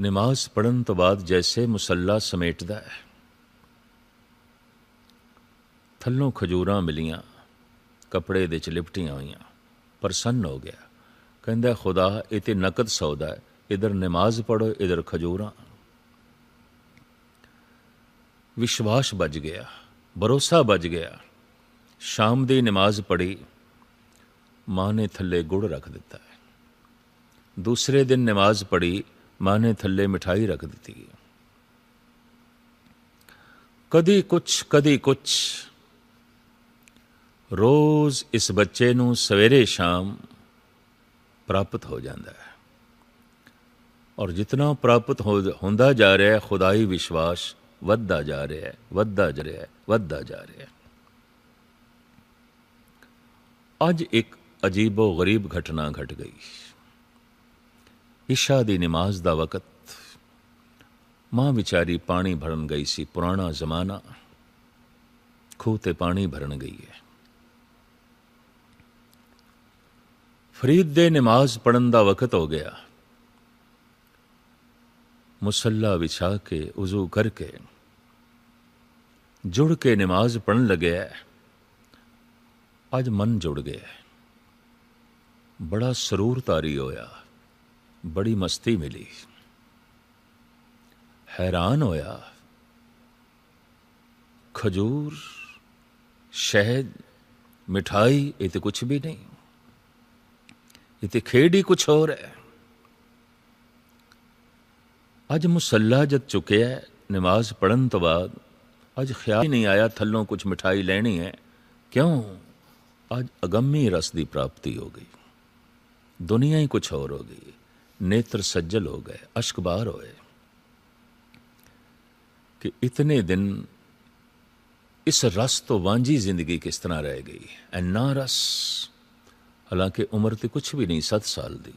A: ਨਮਾਜ਼ ਪੜਨ ਤੋਂ ਬਾਅਦ ਜੈਸੇ ਮੁਸੱਲਾ ਸਮੇਟਦਾ ਹੈ ਥੱਲੋਂ ਖਜੂਰਾਂ ਮਿਲੀਆਂ ਕਪੜੇ ਦੇ ਚ ਲਿਪਟੀਆਂ ਹੋਈਆਂ ਪ੍ਰਸੰਨ ਹੋ ਗਿਆ ਕਹਿੰਦਾ ਖੁਦਾ ਇਹ ਤੇ ਨਕਦ ਸੌਦਾ ਹੈ ਇਧਰ ਨਮਾਜ਼ ਪੜੋ ਇਧਰ ਖਜੂਰਾਂ ਵਿਸ਼ਵਾਸ ਵੱਜ ਗਿਆ ਭਰੋਸਾ ਵੱਜ ਗਿਆ ਸ਼ਾਮ ਦੀ ਨਮਾਜ਼ ਪੜੀ ਮਾਂ ਨੇ ਥੱਲੇ ਗੁੜ ਰੱਖ ਦਿੱਤਾ ਦੂਸਰੇ ਦਿਨ ਨਮਾਜ਼ ਪੜੀ ਮਾਂ ਨੇ ਥੱਲੇ ਮਠਾਈ ਰੱਖ ਦਿੱਤੀ ਕਦੀ ਕੁਛ ਕਦੀ ਕੁਛ ਰੋਜ਼ ਇਸ ਬੱਚੇ ਨੂੰ ਸਵੇਰੇ ਸ਼ਾਮ ਪ੍ਰਾਪਤ ਹੋ ਜਾਂਦਾ ਹੈ ਔਰ ਜਿਤਨਾ ਪ੍ਰਾਪਤ ਹੁੰਦਾ ਜਾ ਰਿਹਾ ਹੈ ਖੁਦਾਈ ਵਿਸ਼ਵਾਸ ਵੱਧਦਾ ਜਾ ਰਿਹਾ ਹੈ ਵੱਧਦਾ ਜਾ ਰਿਹਾ ਹੈ ਵੱਧਦਾ ਜਾ ਰਿਹਾ ਹੈ ਅੱਜ ਇੱਕ ਅਜੀਬੋ ਗਰੀਬ ਘਟਨਾ ਘਟ ਗਈ ਇਸ਼ਾ ਦੀ ਨਮਾਜ਼ ਦਾ ਵਕਤ ਮਾਂ ਵਿਚਾਰੀ ਪਾਣੀ ਭਰਨ ਗਈ ਸੀ ਪੁਰਾਣਾ ਜ਼ਮਾਨਾ ਖੂਹ ਤੇ ਪਾਣੀ ਭਰਨ ਗਈ ਹੈ ਫਰੀਦ ਦੇ ਨਮਾਜ਼ ਪੜਨ ਦਾ ਵਕਤ ਹੋ ਗਿਆ ਮੁਸੱਲਾ ਵਿਛਾ ਕੇ ਉਜ਼ੂ ਕਰਕੇ ਜੁੜ ਕੇ ਨਮਾਜ਼ ਪੜਨ ਲੱਗਿਆ ਅੱਜ ਮਨ ਜੁੜ ਗਿਆ ਬੜਾ ਸਰੂਰ ਤਾਰੀ ਹੋਇਆ बड़ी मस्ती मिली हैरान होया खजूर शहद मिठाई ये तो कुछ भी नहीं ये तो खेड ही कुछ और है अज मुसला जद है नमाज पढ़न तो बाद अज ख्याल ही नहीं आया थलों कुछ मिठाई लेनी है क्यों अज अगम्य रस की प्राप्ति हो गई दुनिया ही कुछ और हो गई ਨੇਤਰ ਸੱਜਲ ਹੋ ਗਏ ਅਸ਼ਕਬਾਰ ਹੋਏ ਕਿ ਇਤਨੇ ਦਿਨ ਇਸ ਰਸ ਤੋਂ ਵਾਂਝੀ ਜ਼ਿੰਦਗੀ ਕਿਸ ਤਰ੍ਹਾਂ ਰਹਿ ਗਈ ਐ ਨਾ ਰਸ ਹਾਲਾਂਕਿ ਉਮਰ ਤੇ ਕੁਝ ਵੀ ਨਹੀਂ 7 ਸਾਲ ਦੀ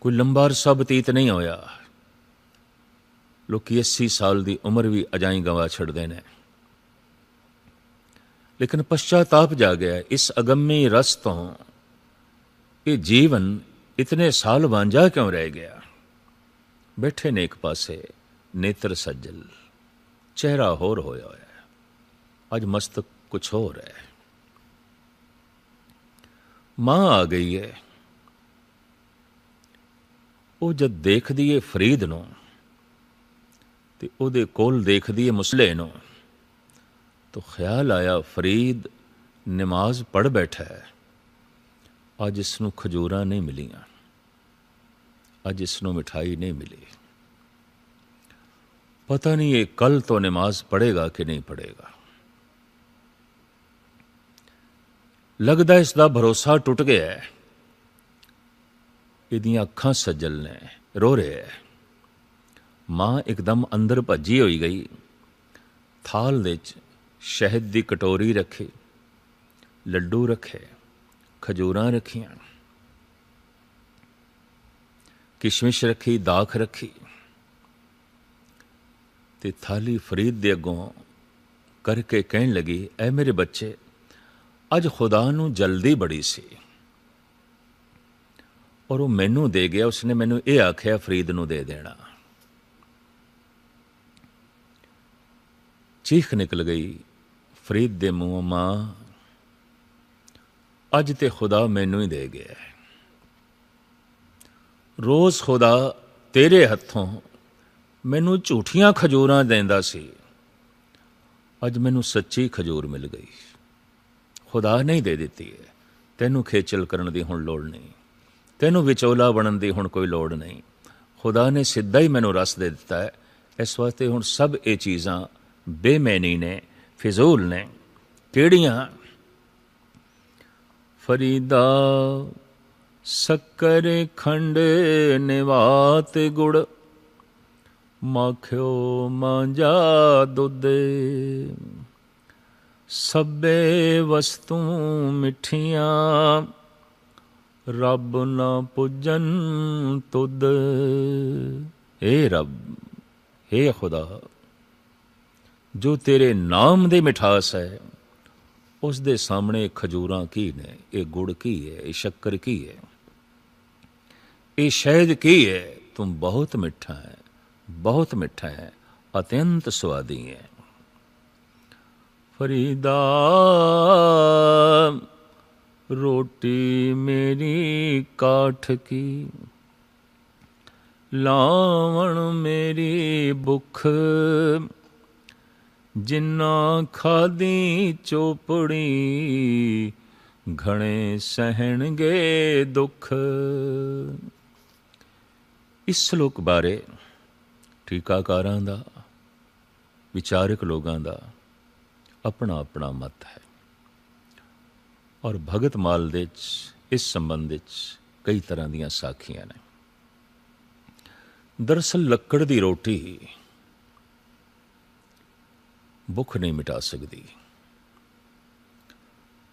A: ਕੋਈ ਲੰਬਾ ਅਰਸਾ ਬਤੀਤ ਨਹੀਂ ਹੋਇਆ ਲੋਕੀ 80 ਸਾਲ ਦੀ ਉਮਰ ਵੀ ਅਜਾਈ ਗਵਾ ਛੱਡਦੇ ਨੇ ਲੇਕਿਨ ਪਛਤਾਪ ਜਾ ਗਿਆ ਇਸ ਅਗੰਮੇ ਰਸ ਤੋਂ ਇਹ ਜੀਵਨ ਇਤਨੇ ਸਾਲ ਵਾਂਝਾ ਕਿਉਂ ਰਹਿ ਗਿਆ ਬੈਠੇ ਨੇ ਇੱਕ ਪਾਸੇ ਨੇਤਰ ਸੱਜਲ ਚਿਹਰਾ ਹੋਰ ਹੋਇਆ ਹੋਇਆ ਹੈ ਅੱਜ ਮਸਤਕ ਹੋ ਹੋਰ ਹੈ ਮਾਂ ਆ ਗਈ ਹੈ ਉਹ ਜਦ ਦੇਖਦੀ ਏ ਫਰੀਦ ਨੂੰ ਤੇ ਉਹਦੇ ਕੋਲ ਦੇਖਦੀ ਏ ਮੁਸਲੇ ਨੂੰ ਤਾਂ ਖਿਆਲ ਆਇਆ ਫਰੀਦ ਨਮਾਜ਼ ਪੜ ਬੈਠਾ ਹੈ ਅੱਜ ਇਸ ਨੂੰ ਖਜੂਰਾਂ ਨਹੀਂ ਮਿਲੀਆਂ ਅੱਜ ਇਸ ਨੂੰ ਮਠਾਈ ਨਹੀਂ ਮਿਲੀ ਪਤਾ ਨਹੀਂ ਇਹ ਕੱਲ ਤੋਂ ਨਮਾਜ਼ ਪੜੇਗਾ ਕਿ ਨਹੀਂ ਪੜੇਗਾ ਲੱਗਦਾ ਇਸ ਦਾ ਭਰੋਸਾ ਟੁੱਟ ਗਿਆ ਹੈ ਇਹਦੀਆਂ ਅੱਖਾਂ ਸੱਜਲ ਨੇ ਰੋ ਰਿਹਾ ਹੈ ਮਾਂ ਇੱਕਦਮ ਅੰਦਰ ਭੱਜੀ ਹੋਈ ਗਈ ਥਾਲ ਵਿੱਚ ਸ਼ਹਿਦ ਦੀ ਕਟੋਰੀ ਰੱਖੇ ਲੱਡੂ ਰੱਖੇ ਖਜੂਰਾਂ ਰੱਖੀਆਂ ਕਿਸ਼ਮਿਸ਼ ਰੱਖੀ ਦਾਖ ਰੱਖੀ ਤੇ ਥਾਲੀ ਫਰੀਦ ਦੇ ਅੱਗੋਂ ਕਰਕੇ ਕਹਿਣ ਲੱਗੀ ਐ ਮੇਰੇ ਬੱਚੇ ਅੱਜ ਖੁਦਾ ਨੂੰ ਜਲਦੀ ਬੜੀ ਸੀ ਔਰ ਉਹ ਮੈਨੂੰ ਦੇ ਗਿਆ ਉਸਨੇ ਮੈਨੂੰ ਇਹ ਆਖਿਆ ਫਰੀਦ ਨੂੰ ਦੇ ਦੇਣਾ ਚੀਖ ਨਿਕਲ ਗਈ ਫਰੀਦ ਦੇ ਮੂੰਹੋਂ ਮਾਂ ਅੱਜ ਤੇ ਖੁਦਾ ਮੈਨੂੰ ਹੀ ਦੇ ਗਿਆ ਹੈ ਰੋਜ਼ ਖੁਦਾ ਤੇਰੇ ਹੱਥੋਂ ਮੈਨੂੰ ਝੂਠੀਆਂ ਖਜੂਰਾਂ ਦਿੰਦਾ ਸੀ ਅੱਜ ਮੈਨੂੰ ਸੱਚੀ ਖਜੂਰ ਮਿਲ ਗਈ ਖੁਦਾ ਨਹੀਂ ਦੇ ਦਿੱਤੀ ਹੈ ਤੈਨੂੰ ਖੇਚਲ ਕਰਨ ਦੀ ਹੁਣ ਲੋੜ ਨਹੀਂ ਤੈਨੂੰ ਵਿਚੋਲਾ ਬਣਨ ਦੀ ਹੁਣ ਕੋਈ ਲੋੜ ਨਹੀਂ ਖੁਦਾ ਨੇ ਸਿੱਧਾ ਹੀ ਮੈਨੂੰ ਰਸ ਦੇ ਦਿੱਤਾ ਹੈ ਇਸ ਵਾਸਤੇ ਹੁਣ ਸਭ ਇਹ ਚੀਜ਼ਾਂ ਬੇਮੈਨੀ ਨੇ ਫਿਜ਼ੂਲ ਨੇ ਕਿਹੜੀਆਂ ਫਰੀਦਾ ਸ਼ੱਕਰ ਖੰਡ ਨਿਵਾਤ ਗੁੜ ਮਖਿਓ ਮਾਂਜਾ ਦੁੱਧੇ ਸਬੇ ਵਸਤੂ ਮਿੱਠੀਆਂ ਰੱਬ ਨਾ ਪੁੱਜਨ ਤੁਦ ਏ ਰੱਬ ਏ ਖੁਦਾ ਜੋ ਤੇਰੇ ਨਾਮ ਦੇ ਮਿਠਾਸ ਹੈ ਉਸ ਦੇ ਸਾਹਮਣੇ ਖਜੂਰਾਂ ਕੀ ਨੇ ਇਹ ਗੁੜ ਕੀ ਹੈ ਇਹ ਸ਼ੱਕਰ ਕੀ ਹੈ ਇਹ ਸ਼ਹਿਦ ਕੀ ਹੈ ਤੁਮ ਬਹੁਤ ਮਿੱਠਾ ਹੈ ਬਹੁਤ ਮਿੱਠਾ ਹੈ ਅਤਿੰਤ ਸਵਾਦੀ ਹੈ ਫਰੀਦਾ ਰੋਟੀ ਮੇਰੀ ਕਾਠ ਕੀ ਲਾਵਣ ਮੇਰੀ ਭੁੱਖ ਜਿੰਨਾ ਖਾਦੀ ਚੋਪੜੀ ਘਣੇ ਸਹਿਣਗੇ ਦੁੱਖ ਇਸ ਸ਼ਲੋਕ ਬਾਰੇ ਟੀਕਾਕਾਰਾਂ ਦਾ ਵਿਚਾਰਕ ਲੋਕਾਂ ਦਾ ਆਪਣਾ ਆਪਣਾ ਮਤ ਹੈ ਔਰ ਭਗਤ ਮਾਲ ਦੇ ਚ ਇਸ ਸੰਬੰਧ ਵਿੱਚ ਕਈ ਤਰ੍ਹਾਂ ਦੀਆਂ ਸਾਖੀਆਂ ਨੇ ਦਰਸਲ ਲੱਕੜ ਦੀ ਰੋਟੀ ਭੁੱਖ ਨਹੀਂ ਮਿਟਾ ਸਕਦੀ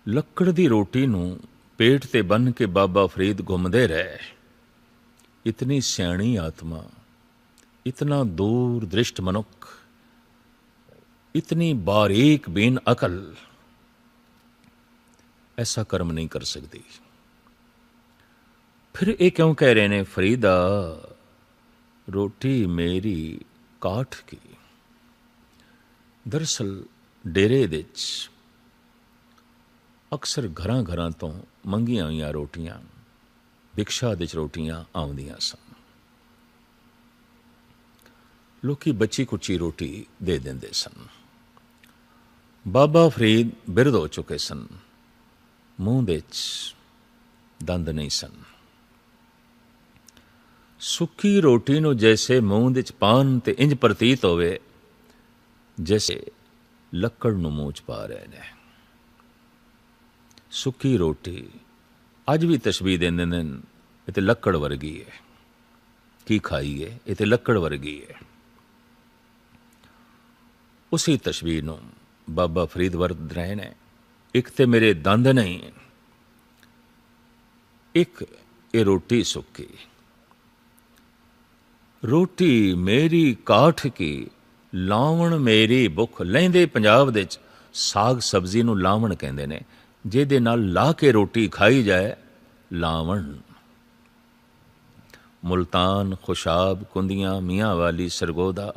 A: ਲੱਕੜ ਦੀ ਰੋਟੀ ਨੂੰ ਪੇਟ ਤੇ ਬੰਨ ਕੇ ਬਾਬਾ ਫਰੀਦ ਘੁੰਮਦੇ ਰਹੇ ਇਤਨੀ ਸਿਆਣੀ ਆਤਮਾ ਇਤਨਾ ਦੂਰ ਦ੍ਰਿਸ਼ਟ ਮਨੁੱਖ ਇਤਨੀ ਬਾਰੀਕ ਬੇਨ ਅਕਲ ਐਸਾ ਕਰਮ ਨਹੀਂ ਕਰ ਸਕਦੀ ਫਿਰ ਇਹ ਕਿਉਂ ਕਹਿ ਰਹੇ ਨੇ ਫਰੀਦਾ ਰੋਟੀ ਮੇਰੀ ਕਾਠ ਕੀ ਦਰਸਲ ਡੇਰੇ ਦੇ ਵਿੱਚ ਅਕਸਰ ਘਰਾਂ ਘਰਾਂ ਤੋਂ ਮੰਗੀਆਂ ਹੋਈਆਂ ਰੋਟੀਆਂ ਵਿਕਸ਼ਾ ਦੇ ਚ ਰੋਟੀਆਂ ਆਉਂਦੀਆਂ ਸਨ ਲੋਕੀ ਬੱਚੀ ਕੁੱਚੀ ਰੋਟੀ ਦੇ ਦਿੰਦੇ ਸਨ ਬਾਬਾ ਫਰੀਦ ਬਿਰਧ ਹੋ ਚੁੱਕੇ ਸਨ ਮੂੰਹ ਦੇ ਚ ਦੰਦ ਨਹੀਂ ਸਨ ਸੁੱਕੀ ਰੋਟੀ ਨੂੰ ਜੈਸੇ ਮੂੰਹ ਦੇ ਚ ਪਾਣ ਤੇ ਇੰਜ ਪ੍ਰਤੀਤ ਹੋਵੇ ਜਿਵੇਂ ਲੱਕੜ ਨੂੰ ਮੋਚ ਪਾ ਰਹੇ ਨੇ ਸੁੱਕੀ ਰੋਟੀ ਅੱਜ ਵੀ ਤਸ਼ਬੀਹ ਦਿੰਦੇ ਨੇ ਇਹ ਤੇ ਲੱਕੜ ਵਰਗੀ ਹੈ ਕੀ ਖਾਈਏ ਇਹ ਤੇ ਲੱਕੜ ਵਰਗੀ ਹੈ ਉਸੇ ਤਸ਼ਬੀਹ ਨੂੰ ਬਾਬਾ ਫਰੀਦ ਵਰਤ ਰਹੇ ਨੇ ਇੱਕ ਤੇ ਮੇਰੇ ਦੰਦ ਨਹੀਂ ਇੱਕ ਇਹ ਰੋਟੀ ਸੁੱਕੀ ਰੋਟੀ ਮੇਰੀ ਕਾਠ ਕੀ ਲਾਵਣ ਮੇਰੀ ਭੁੱਖ ਲੈਂਦੇ ਪੰਜਾਬ ਦੇ ਵਿੱਚ ਸਾਗ ਸਬਜ਼ੀ ਨੂੰ ਲਾਵਣ ਕਹਿੰਦੇ ਨੇ ਜਿਹਦੇ ਨਾਲ ਲਾ ਕੇ ਰੋਟੀ ਖਾਈ ਜਾਏ ਲਾਵਣ ਮਲਤਾਨ ਖੁਸ਼ਾਬ ਕੁੰਦੀਆਂ ਮੀਆਂ ਵਾਲੀ ਸਰਗੋਦਾ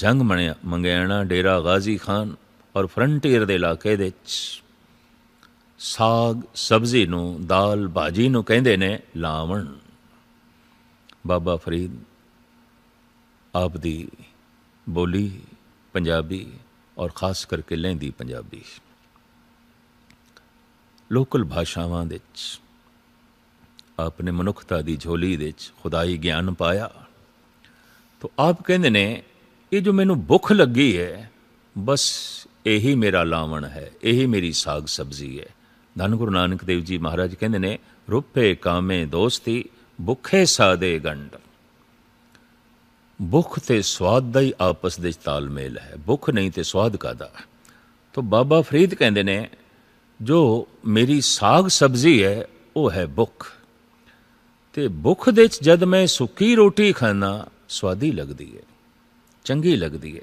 A: ਜੰਗ ਮਣਿਆ ਮੰਗੈਣਾ ਡੇਰਾ ਗਾਜ਼ੀ ਖਾਨ ਔਰ ਫਰੰਟੀਅਰ ਦੇ ਇਲਾਕੇ ਦੇ ਵਿੱਚ ਸਾਗ ਸਬਜ਼ੀ ਨੂੰ ਦਾਲ ਭਾਜੀ ਨੂੰ ਕਹਿੰਦੇ ਨੇ ਲਾਵਣ ਬਾਬਾ ਫਰੀਦ ਆਪ ਦੀ ਬੋਲੀ ਪੰਜਾਬੀ ਔਰ ਖਾਸ ਕਰਕੇ ਲਹਿੰਦੀ ਪੰਜਾਬੀ ਲੋਕਲ ਭਾਸ਼ਾਵਾਂ ਦੇ ਵਿੱਚ ਆਪਣੇ ਮਨੁੱਖਤਾ ਦੀ ਝੋਲੀ ਦੇ ਵਿੱਚ ਖੁਦਾਈ ਗਿਆਨ ਪਾਇਆ ਤੋ ਆਪ ਕਹਿੰਦੇ ਨੇ ਇਹ ਜੋ ਮੈਨੂੰ ਭੁੱਖ ਲੱਗੀ ਹੈ ਬਸ ਇਹੀ ਮੇਰਾ ਲਾਵਣ ਹੈ ਇਹੀ ਮੇਰੀ ਸਾਗ ਸਬਜ਼ੀ ਹੈ ਧੰਨ ਗੁਰੂ ਨਾਨਕ ਦੇਵ ਜੀ ਮਹਾਰਾਜ ਕਹਿੰਦੇ ਨੇ ਰੁਪੇ ਕਾਮੇ ਦੋਸਤੀ ਭੁੱਖੇ ਸਾਦੇ ਗੰਢ ਭੁੱਖ ਤੇ ਸਵਾਦ ਦਾ ਹੀ ਆਪਸ ਦੇ ਤਾਲਮੇਲ ਹੈ ਭੁੱਖ ਨਹੀਂ ਤੇ ਸਵਾਦ ਕਾਦਾ ਤੋ ਬਾਬਾ ਫਰੀਦ ਕਹਿੰਦੇ ਨੇ ਜੋ ਮੇਰੀ ਸਾਗ ਸਬਜ਼ੀ ਹੈ ਉਹ ਹੈ ਭੁੱਖ ਤੇ ਭੁੱਖ ਦੇ ਵਿੱਚ ਜਦ ਮੈਂ ਸੁੱਕੀ ਰੋਟੀ ਖਾਣਾ ਸਵਾਦੀ ਲੱਗਦੀ ਹੈ ਚੰਗੀ ਲੱਗਦੀ ਹੈ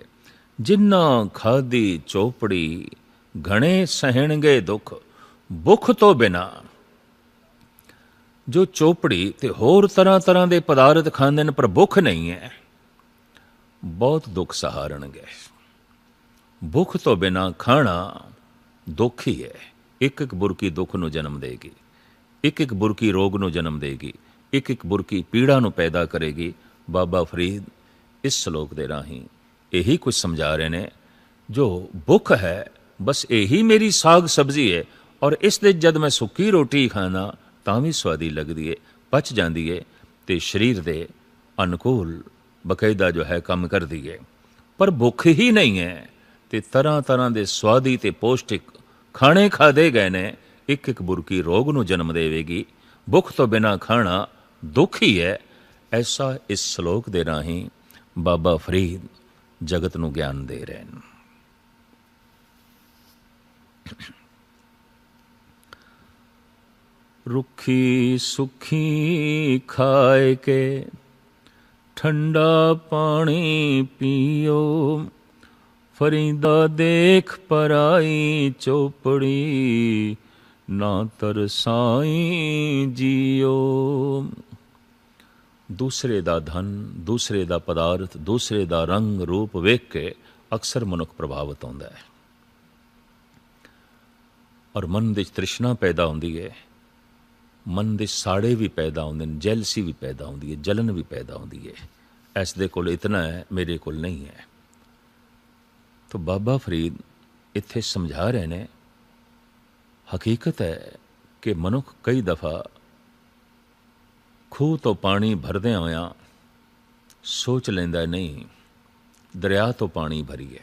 A: ਜਿੰਨਾ ਖਾਦੀ ਚੋਪੜੀ ਘਣੇ ਸਹਿਣਗੇ ਦੁੱਖ ਭੁੱਖ ਤੋਂ ਬਿਨਾ ਜੋ ਚੋਪੜੀ ਤੇ ਹੋਰ ਤਰ੍ਹਾਂ ਤਰ੍ਹਾਂ ਦੇ ਪਦਾਰਥ ਖਾਂਦੇ ਨੇ ਪਰ ਭੁੱਖ ਨਹੀਂ ਹੈ ਬਹੁਤ ਦੁੱਖ ਸਹਾਰਣਗੇ ਭੁੱਖ ਤੋਂ ਬਿਨਾ ਖਾਣਾ ਦੁਖੀ ਹੈ ਇੱਕ ਇੱਕ ਬੁਰਕੀ ਦੁੱਖ ਨੂੰ ਜਨਮ ਦੇਗੀ ਇੱਕ ਇੱਕ ਬੁਰਕੀ ਰੋਗ ਨੂੰ ਜਨਮ ਦੇਗੀ ਇੱਕ ਇੱਕ ਬੁਰਕੀ ਪੀੜਾ ਨੂੰ ਪੈਦਾ ਕਰੇਗੀ ਬਾਬਾ ਫਰੀਦ ਇਸ ਸ਼ਲੋਕ ਦੇ ਰਾਹੀਂ ਇਹੀ ਕੁਝ ਸਮਝਾ ਰਹੇ ਨੇ ਜੋ ਭੁੱਖ ਹੈ ਬਸ ਇਹੀ ਮੇਰੀ ਸਾਗ ਸਬਜ਼ੀ ਹੈ ਔਰ ਇਸ ਦੇ ਜਦ ਮੈਂ ਸੁੱਕੀ ਰੋਟੀ ਖਾਣਾ ਤਾਂ ਵੀ ਸਵਾਦੀ ਲੱਗਦੀ ਹੈ ਪਚ ਜਾਂਦੀ ਹੈ ਤੇ ਸਰੀਰ ਦੇ ਅਨੁਕੂਲ ਬਕਾਇਦਾ ਜੋ ਹੈ ਕੰਮ ਕਰਦੀ ਹੈ ਪਰ ਭੁੱਖ ਹੀ ਨਹੀਂ ਹੈ ਤੇ ਤਰ੍ਹਾਂ ਤਰ੍ਹਾਂ ਦੇ ਸਵਾਦੀ ਤੇ ਪੋਸ਼ਟਿਕ ਖਾਣੇ ਖਾਦੇ ਗਏ ਨੇ ਇੱਕ ਇੱਕ ਬੁਰਕੀ ਰੋਗ ਨੂੰ ਜਨਮ ਦੇਵੇਗੀ ਭੁੱਖ ਤੋਂ ਬਿਨਾ ਖਾਣਾ ਦੁੱਖ ਹੀ ਹੈ ਐਸਾ ਇਸ ਸ਼ਲੋਕ ਦੇ ਰਾਹੀਂ ਬਾਬਾ ਫਰੀਦ ਜਗਤ ਨੂੰ ਗਿਆਨ ਦੇ ਰਹੇ ਨੇ ਰੁੱਖੀ ਸੁਖੀ ਖਾਏ ਕੇ ਠੰਡਾ ਪਾਣੀ ਪੀਓ ਫਰੀਦਾ ਦੇਖ ਪਰਾਈ ਚੋਪੜੀ ਨਾ ਤਰਸਾਈ ਜੀਓ ਦੂਸਰੇ ਦਾ ਧਨ ਦੂਸਰੇ ਦਾ ਪਦਾਰਥ ਦੂਸਰੇ ਦਾ ਰੰਗ ਰੂਪ ਵੇਖ ਕੇ ਅਕਸਰ ਮਨੁੱਖ ਪ੍ਰਭਾਵਿਤ ਹੁੰਦਾ ਹੈ ਔਰ ਮਨ ਵਿੱਚ ਤ੍ਰਿਸ਼ਨਾ ਪੈਦਾ ਹੁੰਦੀ ਹੈ ਮਨ ਦੇ ਸਾੜੇ ਵੀ ਪੈਦਾ ਹੁੰਦੇ ਨੇ ਜੈਲਸੀ ਵੀ ਪੈਦਾ ਹੁੰਦੀ ਹੈ ਜਲਨ ਵੀ ਪੈਦਾ ਹੁੰਦੀ ਹੈ ਐਸ ਦੇ ਕੋਲ ਇਤਨਾ ਹੈ ਮੇਰੇ ਕੋਲ ਨਹੀਂ ਹੈ ਤਾਂ ਬਾਬਾ ਫਰੀਦ ਇੱਥੇ ਸਮਝਾ ਰਹੇ ਨੇ ਹਕੀਕਤ ਹੈ ਕਿ ਮਨੁੱਖ ਕਈ ਦਫਾ ਖੂਹ ਤੋਂ ਪਾਣੀ ਭਰਦੇ ਹੋਇਆ ਸੋਚ ਲੈਂਦਾ ਨਹੀਂ ਦਰਿਆ ਤੋਂ ਪਾਣੀ ਭਰੀਏ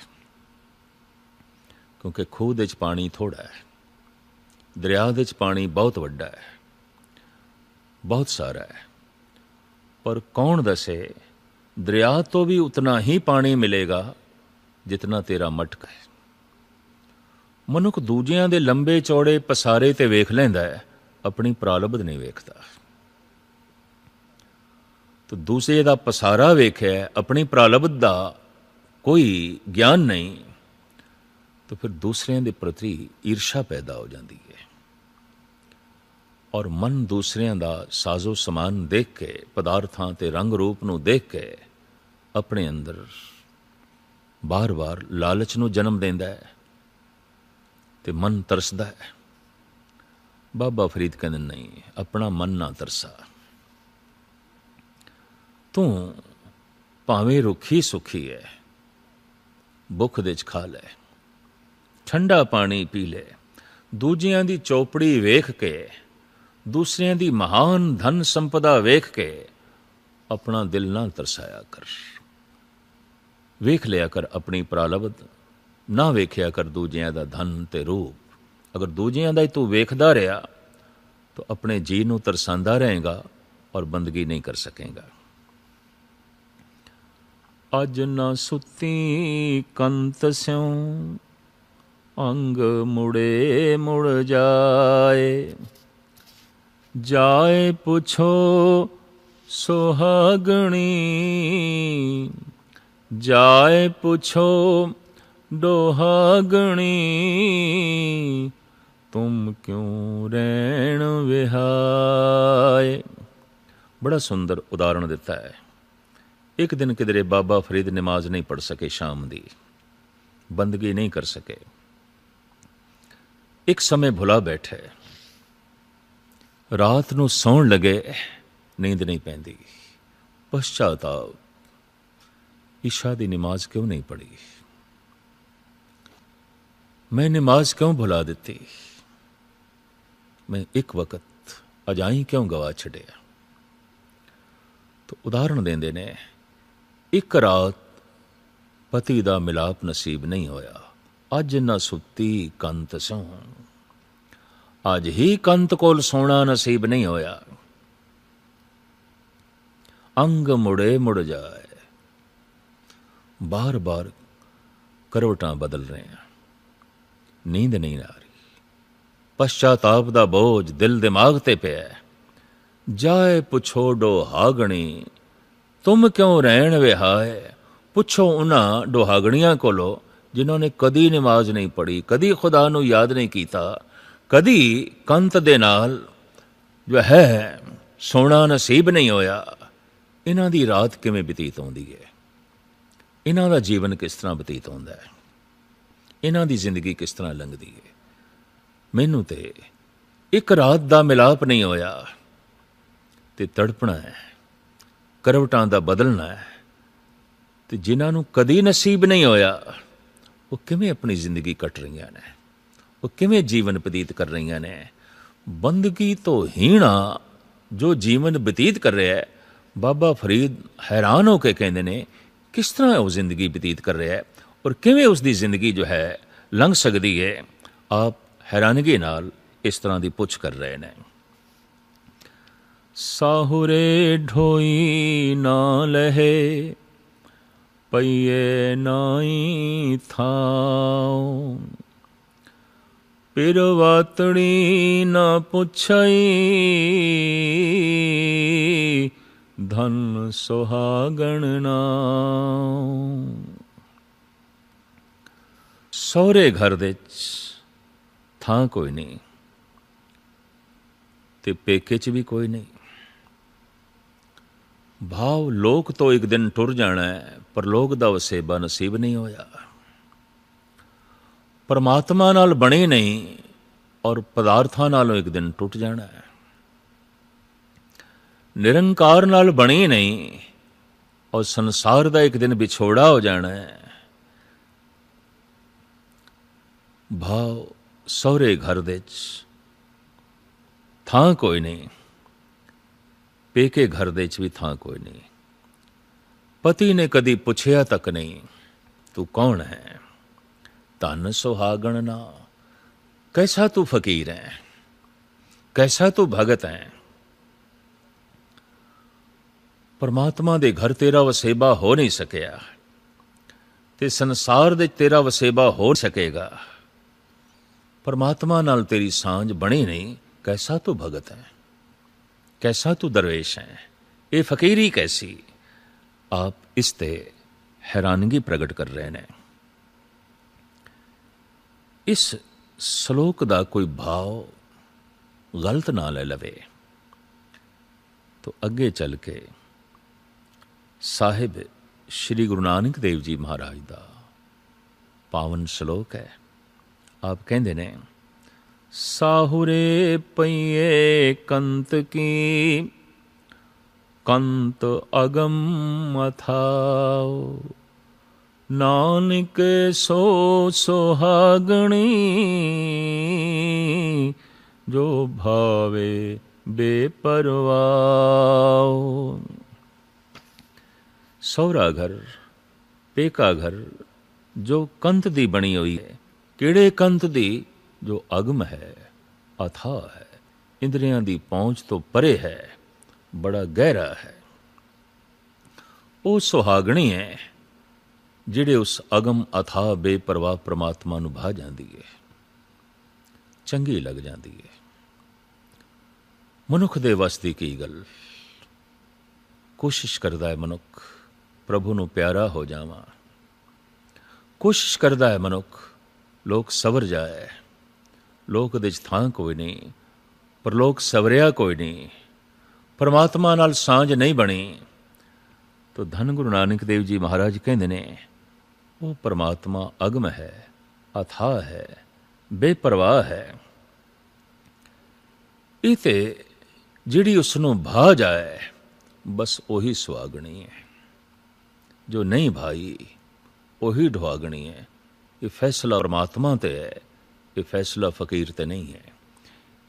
A: ਕਿਉਂਕਿ ਖੂਹ ਦੇ ਚ ਪਾਣੀ ਥੋੜਾ ਹੈ ਦਰਿਆ ਦੇ ਚ ਪਾਣੀ ਬਹੁਤ ਵੱਡਾ ਹੈ ਬਹੁਤ ਸਾਰਾ ਹੈ ਪਰ ਕੌਣ ਦੱਸੇ ਦਰਿਆ ਤੋਂ ਵੀ ਉਤਨਾ ਹੀ ਪਾਣੀ ਮਿਲੇਗਾ ਜਿਤਨਾ ਤੇਰਾ ਮਟਕਾ ਹੈ ਮਨੁੱਖ ਦੂਜਿਆਂ ਦੇ ਲੰਬੇ ਚੌੜੇ ਪਸਾਰੇ ਤੇ ਵੇਖ ਲੈਂਦਾ ਹੈ ਆਪਣੀ ਪ੍ਰਾਲਬਧ ਨਹੀਂ ਵੇਖਦਾ ਤੋ ਦੂਸਰੇ ਦਾ ਪਸਾਰਾ ਵੇਖਿਆ ਆਪਣੀ ਪ੍ਰਾਲਬਧ ਦਾ ਕੋਈ ਗਿਆਨ ਨਹੀਂ ਤਾਂ ਫਿਰ ਦੂਸਰਿਆਂ ਦੇ ਪ੍ਰਤੀ ਈਰਸ਼ਾ ਪੈਦਾ ਹੋ ਜਾਂਦੀ ਹੈ ਔਰ ਮਨ ਦੂਸਰਿਆਂ ਦਾ ਸਾਜ਼ੋ ਸਮਾਨ ਦੇਖ ਕੇ ਪਦਾਰਥਾਂ ਤੇ ਰੰਗ ਰੂਪ ਨੂੰ ਦੇਖ ਕੇ ਆਪਣੇ ਅੰਦਰ ਬਾਰ-ਬਾਰ ਲਾਲਚ ਨੂੰ ਜਨਮ ਦਿੰਦਾ ਹੈ ਤੇ ਮਨ ਤਰਸਦਾ ਹੈ ਬਾਬਾ ਫਰੀਦ ਕਹਿੰਦੇ ਨਹੀਂ ਆਪਣਾ ਮਨ ਨਾ ਤਰਸਾ ਤੂੰ ਭਾਵੇਂ ਰੁੱਖੀ ਸੁਖੀ ਹੈ ਭੁੱਖ ਦੇ ਚ ਖਾ ਲੈ ਠੰਡਾ ਪਾਣੀ ਪੀ ਲੈ ਦੂਜਿਆਂ ਦੀ ਚੌਪੜੀ ਵੇਖ ਕੇ ਦੂਸਰਿਆਂ ਦੀ ਮਹਾਨ ਧਨ ਸੰਪਦਾ ਵੇਖ ਕੇ ਆਪਣਾ ਦਿਲ ਨਾ ਤਰਸਾਇਆ ਕਰ ਵੇਖ ਲਿਆ ਕਰ ਆਪਣੀ ਪ੍ਰਾਲਬਤ ਨਾ ਵੇਖਿਆ ਕਰ ਦੂਜਿਆਂ ਦਾ ਧਨ ਤੇ ਰੂਪ ਅਗਰ ਦੂਜਿਆਂ ਦਾ ਹੀ ਤੂੰ ਵੇਖਦਾ ਰਿਹਾ ਤਾਂ ਆਪਣੇ ਜੀ ਨੂੰ ਤਰਸਾਂਦਾ ਰਹੇਗਾ ਔਰ ਬੰਦਗੀ ਨਹੀਂ ਕਰ ਸਕੇਗਾ ਅਜ ਨਾ ਸੁਤੀ ਕੰਤ ਸਿਉ ਅੰਗ ਮੁੜੇ ਮੁੜ ਜਾਏ ਜਾਏ ਪੁੱਛੋ ਸੁਹਾਗਣੀ ਜਾਏ ਪੁੱਛੋ ਡੋਹਾਗਣੀ ਤੁਮ ਕਿਉ ਰਹਿਣ ਵਿਹਾਏ ਬੜਾ ਸੁੰਦਰ ਉਦਾਹਰਣ ਦਿੱਤਾ ਹੈ ਇੱਕ ਦਿਨ ਕਿਦਰੇ ਬਾਬਾ ਫਰੀਦ ਨਮਾਜ਼ ਨਹੀਂ ਪੜ ਸਕੇ ਸ਼ਾਮ ਦੀ ਬੰਦਗੀ ਨਹੀਂ ਕਰ ਸਕੇ ਇੱਕ ਸਮੇਂ ਭੁਲਾ ਬੈਠੇ ਰਾਤ ਨੂੰ ਸੌਣ ਲਗੇ ਨੀਂਦ ਨਹੀਂ ਪੈਂਦੀ ਪਛਤਾਵਾ ਇਸ਼ਾ ਦੀ ਨਮਾਜ਼ ਕਿਉਂ ਨਹੀਂ ਪੜੀ ਮੈਂ ਨਮਾਜ਼ ਕਿਉਂ ਭੁਲਾ ਦਿੱਤੀ ਮੈਂ ਇੱਕ ਵਕਤ ਅਜਾਈ ਕਿਉਂ ਗਵਾ ਛੱਡਿਆ ਤਾਂ ਉਦਾਹਰਣ ਦਿੰਦੇ ਨੇ ਇੱਕ ਰਾਤ ਪਤੀ ਦਾ ਮਿਲਾਪ ਨਸੀਬ ਨਹੀਂ ਹੋਇਆ ਅੱਜ ਨਾ ਸੁੱਤੀ ਕੰਤ ਸੌਂ ਅੱਜ ਹੀ ਕੰਤ ਕੋਲ ਸੋਣਾ ਨਸੀਬ ਨਹੀਂ ਹੋਇਆ ਅੰਗ ਮੁੜੇ ਮੁੜ ਜਾਏ ਬਾਰ-ਬਾਰ ਕਰਵਟਾਂ ਬਦਲ ਰਹੇ ਆ ਨੀਂਦ ਨਹੀਂ ਆ ਰਹੀ ਪਛਤਾਪ ਦਾ ਬੋਝ ਦਿਲ ਦਿਮਾਗ ਤੇ ਪਿਆ ਜਾਏ ਪੁੱਛੋ ਡੋਹਾਗਣੀ ਤੁਮ ਕਿਉਂ ਰਹਿਣ ਵਿਹਾਏ ਪੁੱਛੋ ਉਹਨਾਂ ਡੋਹਾਗਣੀਆਂ ਕੋਲੋਂ ਜਿਨ੍ਹਾਂ ਨੇ ਕਦੀ ਨਮਾਜ਼ ਨਹੀਂ ਪੜ੍ਹੀ ਕਦੀ ਖੁਦਾ ਨੂੰ ਯਾਦ ਨਹੀਂ ਕੀਤਾ ਕਦੀ ਕੰਤ ਦੇ ਨਾਲ ਜੋ ਹੈ ਸੋਣਾ ਨਸੀਬ ਨਹੀਂ ਹੋਇਆ ਇਹਨਾਂ ਦੀ ਰਾਤ ਕਿਵੇਂ ਬਤੀਤ ਹੁੰਦੀ ਹੈ ਇਹਨਾਂ ਦਾ ਜੀਵਨ ਕਿਸ ਤਰ੍ਹਾਂ ਬਤੀਤ ਹੁੰਦਾ ਹੈ ਇਹਨਾਂ ਦੀ ਜ਼ਿੰਦਗੀ ਕਿਸ ਤਰ੍ਹਾਂ ਲੰਘਦੀ ਹੈ ਮੈਨੂੰ ਤੇ ਇੱਕ ਰਾਤ ਦਾ ਮਿਲਾਪ ਨਹੀਂ ਹੋਇਆ ਤੇ ਤੜਪਣਾ ਹੈ ਕਰਵਟਾਂ ਦਾ ਬਦਲਣਾ ਹੈ ਤੇ ਜਿਨ੍ਹਾਂ ਨੂੰ ਕਦੀ ਨਸੀਬ ਨਹੀਂ ਹੋਇਆ ਉਹ ਕਿਵੇਂ ਆਪਣੀ ਜ਼ਿੰਦਗੀ ਕੱਟ ਰਹੀਆਂ ਨੇ ਉਹ ਕਿਵੇਂ ਜੀਵਨ ਬਤੀਤ ਕਰ ਰਹੀਆਂ ਨੇ ਬੰਦਗੀ ਤੋਂ ਹੀਣਾ ਜੋ ਜੀਵਨ ਬਤੀਤ ਕਰ ਰਿਹਾ ਹੈ ਬਾਬਾ ਫਰੀਦ ਹੈਰਾਨ ਹੋ ਕੇ ਕਹਿੰਦੇ ਨੇ ਕਿਸ ਤਰ੍ਹਾਂ ਉਹ ਜ਼ਿੰਦਗੀ ਬਤੀਤ ਕਰ ਰਿਹਾ ਹੈ ਔਰ ਕਿਵੇਂ ਉਸ ਦੀ ਜ਼ਿੰਦਗੀ ਜੋ ਹੈ ਲੰਘ ਸਕਦੀ ਹੈ ਆਪ ਹੈਰਾਨਗੀ ਨਾਲ ਇਸ ਤਰ੍ਹਾਂ ਦੀ ਪੁੱਛ ਕਰ ਰਹੇ ਨੇ ਸਾਹੁਰੇ ਢੋਈ ਨਾ ਲਹੇ ਪਈਏ ਨਾਈ ਥਾਉ ਪਿਰ ਵਾਤਣੀ ਨਾ ਪੁੱਛਈ ਧਨ ਸੁਹਾਗਣ ਨਾ ਸੋਹਰੇ ਘਰ ਦੇ ਚ ਥਾਂ ਕੋਈ ਨਹੀਂ ਤੇ ਪੇਕੇ ਚ ਵੀ ਕੋਈ ਨਹੀਂ ਭਾਵ ਲੋਕ ਤੋਂ ਇੱਕ ਦਿਨ ਟੁਰ ਜਾਣਾ ਹੈ ਪਰ ਲੋਕ ਦਾ ਵਸੇਬਾ ਨਸੀਬ ਨਹੀਂ ਹੋਇਆ ਪਰਮਾਤਮਾ ਨਾਲ ਬਣੇ ਨਹੀਂ ਔਰ ਪਦਾਰਥਾਂ ਨਾਲੋਂ ਇੱਕ ਦਿਨ ਟੁੱਟ ਜਾਣਾ ਹੈ ਨਿਰੰਕਾਰ ਨਾਲ ਬਣੇ ਨਹੀਂ ਔਰ ਸੰਸਾਰ ਦਾ ਇੱਕ ਦਿਨ ਵਿਛੋੜਾ ਹੋ ਜਾਣਾ ਹੈ ਭਾਉ ਸੋਰੇ ਘਰ ਦੇ ਚ ਥਾਂ ਕੋਈ ਨਹੀਂ ਪੇਕੇ ਘਰ ਦੇ ਚ ਵੀ ਥਾਂ ਕੋਈ ਨਹੀਂ ਪਤੀ ਨੇ ਕਦੀ ਪੁੱਛਿਆ ਤੱਕ ਨਹੀਂ ਤੂੰ ਕੌਣ ਹੈ ਧਨ ਸੁਹਾਗਣ ਨਾ ਕੈਸਾ ਤੂੰ ਫਕੀਰ ਹੈ ਕੈਸਾ ਤੂੰ ਭਗਤ ਹੈ ਪਰਮਾਤਮਾ ਦੇ ਘਰ ਤੇਰਾ ਵਸੇਬਾ ਹੋ ਨਹੀਂ ਸਕਿਆ ਤੇ ਸੰਸਾਰ ਦੇ ਤੇਰਾ ਵਸੇਬਾ ਹੋ ਸਕੇਗਾ ਪਰਮਾਤਮਾ ਨਾਲ ਤੇਰੀ ਸਾਂਝ ਬਣੀ ਨਹੀਂ ਕੈਸਾ ਤੂੰ ਭਗਤ ਹੈ ਕੈਸਾ ਤੂੰ ਦਰवेश ਹੈ ਇਹ ਫਕੀਰੀ ਕੈਸੀ ਆਪ ਇਸ ਤੇ ਹੈਰਾਨਗੀ ਪ੍ਰਗਟ ਕਰ ਰਹੇ ਨੇ ਇਸ ਸ਼ਲੋਕ ਦਾ ਕੋਈ ਭਾਵ ਗਲਤ ਨਾ ਲੈ ਲਵੇ ਤੋ ਅੱਗੇ ਚੱਲ ਕੇ ਸਾਹਿਬ ਸ੍ਰੀ ਗੁਰੂ ਨਾਨਕ ਦੇਵ ਜੀ ਮਹਾਰਾਜ ਦਾ ਪਾਵਨ ਸ਼ਲੋਕ ਹੈ ਆਪ ਕਹਿੰਦੇ ਨੇ ਸਾਹੁਰੇ ਪਈਏ ਕੰਤ ਕੀ ਕੰਤ ਅਗੰਮ ਮਥਾਓ ਨਾਨਕ ਸੋ ਸੁਹਾਗਣੀ ਜੋ ਭਾਵੇ ਬੇਪਰਵਾਹ ਸੌਰਾ ਘਰ ਪੇਕਾ ਘਰ ਜੋ ਕੰਤ ਦੀ ਬਣੀ ਹੋਈ ਹੈ ਕਿਹੜੇ ਕੰਤ ਦੀ ਜੋ ਅਗਮ ਹੈ ਅਥਾ ਹੈ ਇੰਦਰੀਆਂ ਦੀ ਪਹੁੰਚ ਤੋਂ ਪਰੇ ਹੈ ਬੜਾ ਗਹਿਰਾ ਹੈ ਉਹ ਸੁਹਾਗਣੀ ਹੈ ਜਿਹੜੇ ਉਸ ਅਗਮ ਅਥਾ ਬੇਪਰਵਾਹ ਪ੍ਰਮਾਤਮਾ ਨੂੰ ਭਾ ਜਾਂਦੀ ਹੈ ਚੰਗੀ ਲੱਗ ਜਾਂਦੀ ਹੈ ਮਨੁੱਖ ਦੇ ਵਸ ਦੀ ਕੀ ਗੱਲ ਕੋਸ਼ਿਸ਼ ਕਰਦਾ ਹੈ ਮਨੁੱਖ ਪ੍ਰਭੂ ਨੂੰ ਪਿਆਰਾ ਹੋ ਜਾਵਾਂ ਕੋਸ਼ਿਸ਼ ਕਰਦਾ ਹੈ ਮਨੁੱਖ ਲੋਕ ਸਵਰ ਜਾਏ ਲੋਕ ਦੇ ਥਾਂ ਕੋਈ ਨਹੀਂ ਪਰ ਲੋਕ ਸਵਰਿਆ ਕੋਈ ਨਹੀਂ ਪਰਮਾਤਮਾ ਨਾਲ ਸਾਂਝ ਨਹੀਂ ਬਣੀ ਤਾਂ ਧੰਨ ਗੁਰੂ ਨਾਨਕ ਦੇਵ ਜੀ ਮਹਾਰਾਜ ਕਹਿੰਦੇ ਨੇ ਉਹ ਪਰਮਾਤਮਾ ਅਗਮ ਹੈ ਅਥਾ ਹੈ ਬੇਪਰਵਾਹ ਹੈ ਇਤੇ ਜਿਹੜੀ ਉਸ ਨੂੰ ਭਾ ਜਾਏ ਬਸ ਉਹੀ ਸੁਆਗਣੀ ਹੈ ਜੋ ਨਹੀਂ ਭਾਈ ਉਹੀ ਢਵਾਗਣੀ ਹੈ ਇਹ ਫੈਸਲਾ ਪਰਮਾਤਮਾ ਤੇ ਹੈ ਇਹ ਫੈਸਲਾ ਫਕੀਰ ਤੇ ਨਹੀਂ ਹੈ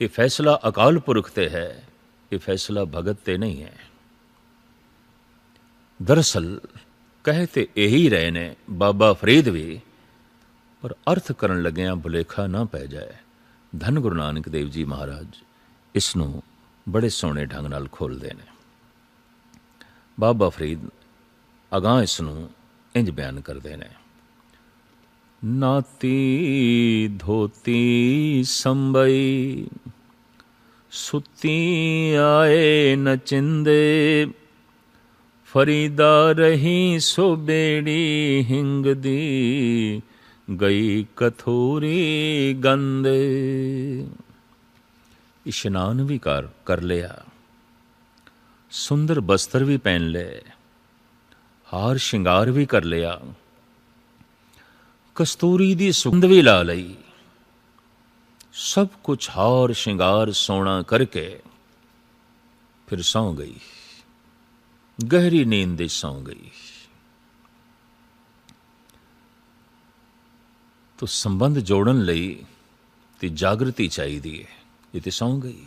A: ਇਹ ਫੈਸਲਾ ਅਕਾਲ ਪੁਰਖ ਤੇ ਹੈ ਇਹ ਫੈਸਲਾ ਭਗਤ ਤੇ ਨਹੀਂ ਹੈ ਦਰਸਲ ਕਹੇ ਤੇ ਇਹੀ ਰਹੇ ਨੇ ਬਾਬਾ ਫਰੀਦ ਵੀ ਪਰ ਅਰਥ ਕਰਨ ਲੱਗਿਆਂ ਭੁਲੇਖਾ ਨਾ ਪੈ ਜਾਏ ਧੰਨ ਗੁਰੂ ਨਾਨਕ ਦੇਵ ਜੀ ਮਹਾਰਾਜ ਇਸ ਨੂੰ ਬੜੇ ਸੋਹਣੇ ਢੰਗ ਨਾਲ ਖੋਲਦੇ ਨੇ ਬਾਬਾ ਫਰੀਦ ਅਗਾ ਇਸ ਨੂੰ ਇੰਜ ਬਿਆਨ ਕਰਦੇ ਨੇ ਨਾਤੀ ਧੋਤੀ ਸੰਬਈ ਸੁਤੀ ਆਏ ਨਚਿੰਦੇ ਫਰੀਦਾ ਰਹੀ ਸੋ ਬੇੜੀ ਹਿੰਗ ਦੀ ਗਈ ਕਥੂਰੀ ਗੰਦ ਇਸ਼ਨਾਨ ਵੀ ਕਰ ਕਰ ਲਿਆ ਸੁੰਦਰ ਬਸਤਰ ਵੀ ਪਹਿਨ ਲਏ ਹਾਰ ਸ਼ਿੰਗਾਰ ਵੀ ਕਰ ਲਿਆ ਕਸਤੂਰੀ ਦੀ ਸੁਗੰਧ ਵੀ ਲਾ ਲਈ ਸਭ ਕੁਝ ਹਾਰ ਸ਼ਿੰਗਾਰ ਸੋਨਾ ਕਰਕੇ ਫਿਰ ਸੌ ਗਈ ਗਹਿਰੀ ਨੀਂਦ ਵਿੱਚ ਸੌ ਗਈ ਤੋ ਸੰਬੰਧ ਜੋੜਨ ਲਈ ਤੇ ਜਾਗਰਤੀ ਚਾਹੀਦੀ ਹੈ ਇਹ ਤੇ ਸੌ ਗਈ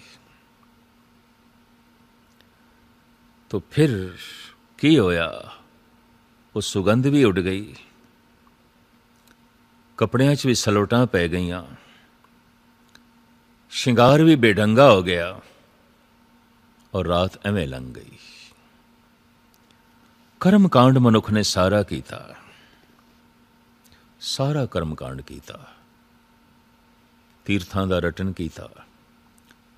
A: ਤੋ ਫਿਰ ਕੀ ਹੋਇਆ ਉਹ ਸੁਗੰਧ ਵੀ ਉੱਡ ਗਈ ਕਪੜਿਆਂ 'ਚ ਵੀ ਸਲੋਟਾਂ ਪੈ ਗਈਆਂ ਸ਼ਿੰਗਾਰ ਵੀ ਬੇਡੰਗਾ ਹੋ ਗਿਆ ਔਰ ਰਾਤ ਐਵੇਂ ਲੰਘ ਗਈ ਕਰਮ ਕਾਂਡ ਮਨੁੱਖ ਨੇ ਸਾਰਾ ਕੀਤਾ ਸਾਰਾ ਕਰਮ ਕਾਂਡ ਕੀਤਾ ਤੀਰਥਾਂ ਦਾ ਰਟਨ ਕੀਤਾ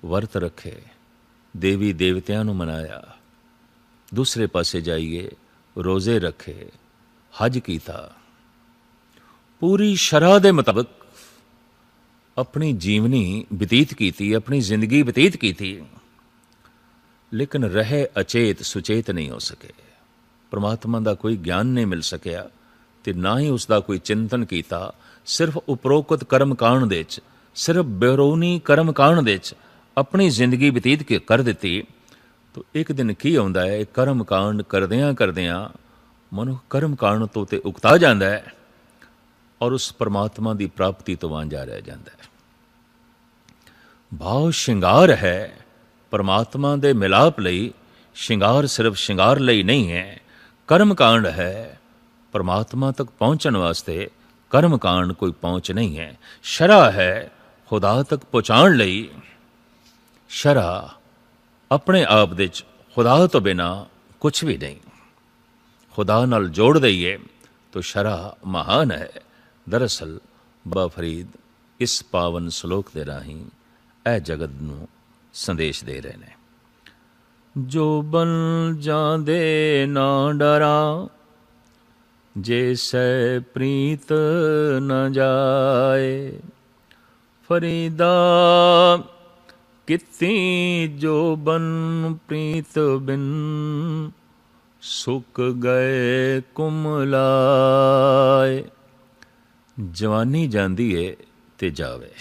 A: ਵਰਤ ਰੱਖੇ ਦੇਵੀ ਦੇਵਤਿਆਂ ਨੂੰ ਮਨਾਇਆ ਦੂਸਰੇ ਪਾਸੇ ਜਾਈਏ ਰੋਜ਼ੇ ਰੱਖੇ ਹਜ ਕੀਤਾ ਪੂਰੀ ਸ਼ਰਾ ਦੇ ਮੁਤਾਬਕ ਆਪਣੀ ਜੀਵਨੀ ਬਤੀਤ ਕੀਤੀ ਆਪਣੀ ਜ਼ਿੰਦਗੀ ਬਤੀਤ ਕੀਤੀ ਲੇਕਿਨ ਰਹੇ ਅਚੇਤ ਸੁਚੇਤ ਨਹੀਂ ਹੋ ਸਕੇ ਪ੍ਰਮਾਤਮਾ ਦਾ ਕੋਈ ਗਿਆਨ ਨਹੀਂ ਮਿਲ ਸਕਿਆ ਤੇ ਨਾ ਹੀ ਉਸ ਦਾ ਕੋਈ ਚਿੰਤਨ ਕੀਤਾ ਸਿਰਫ ਉਪਰੋਕਤ ਕਰਮ ਕਾਂਡ ਦੇ ਵਿੱਚ ਸਿਰਫ ਬੇਰੋਨੀ ਕਰਮ ਕਾਂਡ ਦੇ ਵਿੱਚ ਆਪਣੀ ਜ਼ਿੰਦਗੀ ਬਤੀਤ ਕੇ ਕਰ ਦਿੱਤੀ ਤੋ ਇੱਕ ਦਿਨ ਕੀ ਆਉਂਦਾ ਹੈ ਕਰਮ ਕਾਂਡ ਕਰਦਿਆਂ ਕਰਦਿਆਂ ਮਨੁੱਖ ਕਰਮ ਕਾਂਡ ਤੋਂ ਤੇ ਉਕਤਾ ਜਾਂਦਾ ਹੈ ਔਰ ਉਸ ਪਰਮਾਤਮਾ ਦੀ ਪ੍ਰਾਪਤੀ ਤੋਂ ਵਾਂਝਾ ਰਹਿ ਜਾਂਦਾ ਹੈ ਭਾਉ ਸ਼ਿੰਗਾਰ ਹੈ ਪਰਮਾਤਮਾ ਦੇ ਮਿਲਾਪ ਲਈ ਸ਼ਿੰਗਾਰ ਸਿਰਫ ਸ਼ਿੰਗਾਰ ਲਈ ਨਹੀਂ ਹੈ ਕਰਮ ਕਾਂਡ ਹੈ ਪਰਮਾਤਮਾ ਤੱਕ ਪਹੁੰਚਣ ਵਾਸਤੇ ਕਰਮ ਕਾਂਡ ਕੋਈ ਪਹੁੰਚ ਨਹੀਂ ਹੈ ਸ਼ਰਾ ਹੈ ਖੁਦਾ ਤੱਕ ਪਹੁੰਚਣ ਲਈ ਸ਼ਰਾ ਆਪਣੇ ਆਪ ਦੇ ਵਿੱਚ ਖੁਦਾ ਤੋਂ ਬਿਨਾ ਕੁਝ ਵੀ ਨਹੀਂ ਖੁਦਾ ਨਾਲ ਜੋੜ ਦਈਏ ਤੋ ਸ਼ਰਾ ਮਹਾਨ ਹੈ ਦਰਸਲ ਬਫਰੀਦ ਇਸ ਪਾਵਨ ਸ਼ਲੋਕ ਦੇ ਰਾਹੀਂ ਇਹ ਜਗਤ ਨੂੰ ਸੰਦੇਸ਼ ਦੇ ਰਹੇ ਨੇ ਜੋ ਬਨ ਜਾਂਦੇ ਨਾ ਡਰਾ ਜੇ ਸੈ ਪ੍ਰੀਤ ਨ ਜਾਏ ਫਰੀਦਾ ਕਿਤੀ ਜੋ ਬਨ ਪ੍ਰੀਤ ਬਿਨ ਸੁੱਕ ਗਏ ਕੁਮਲਾਏ ਜਵਾਨੀ ਜਾਂਦੀ ਏ ਤੇ ਜਾਵੇ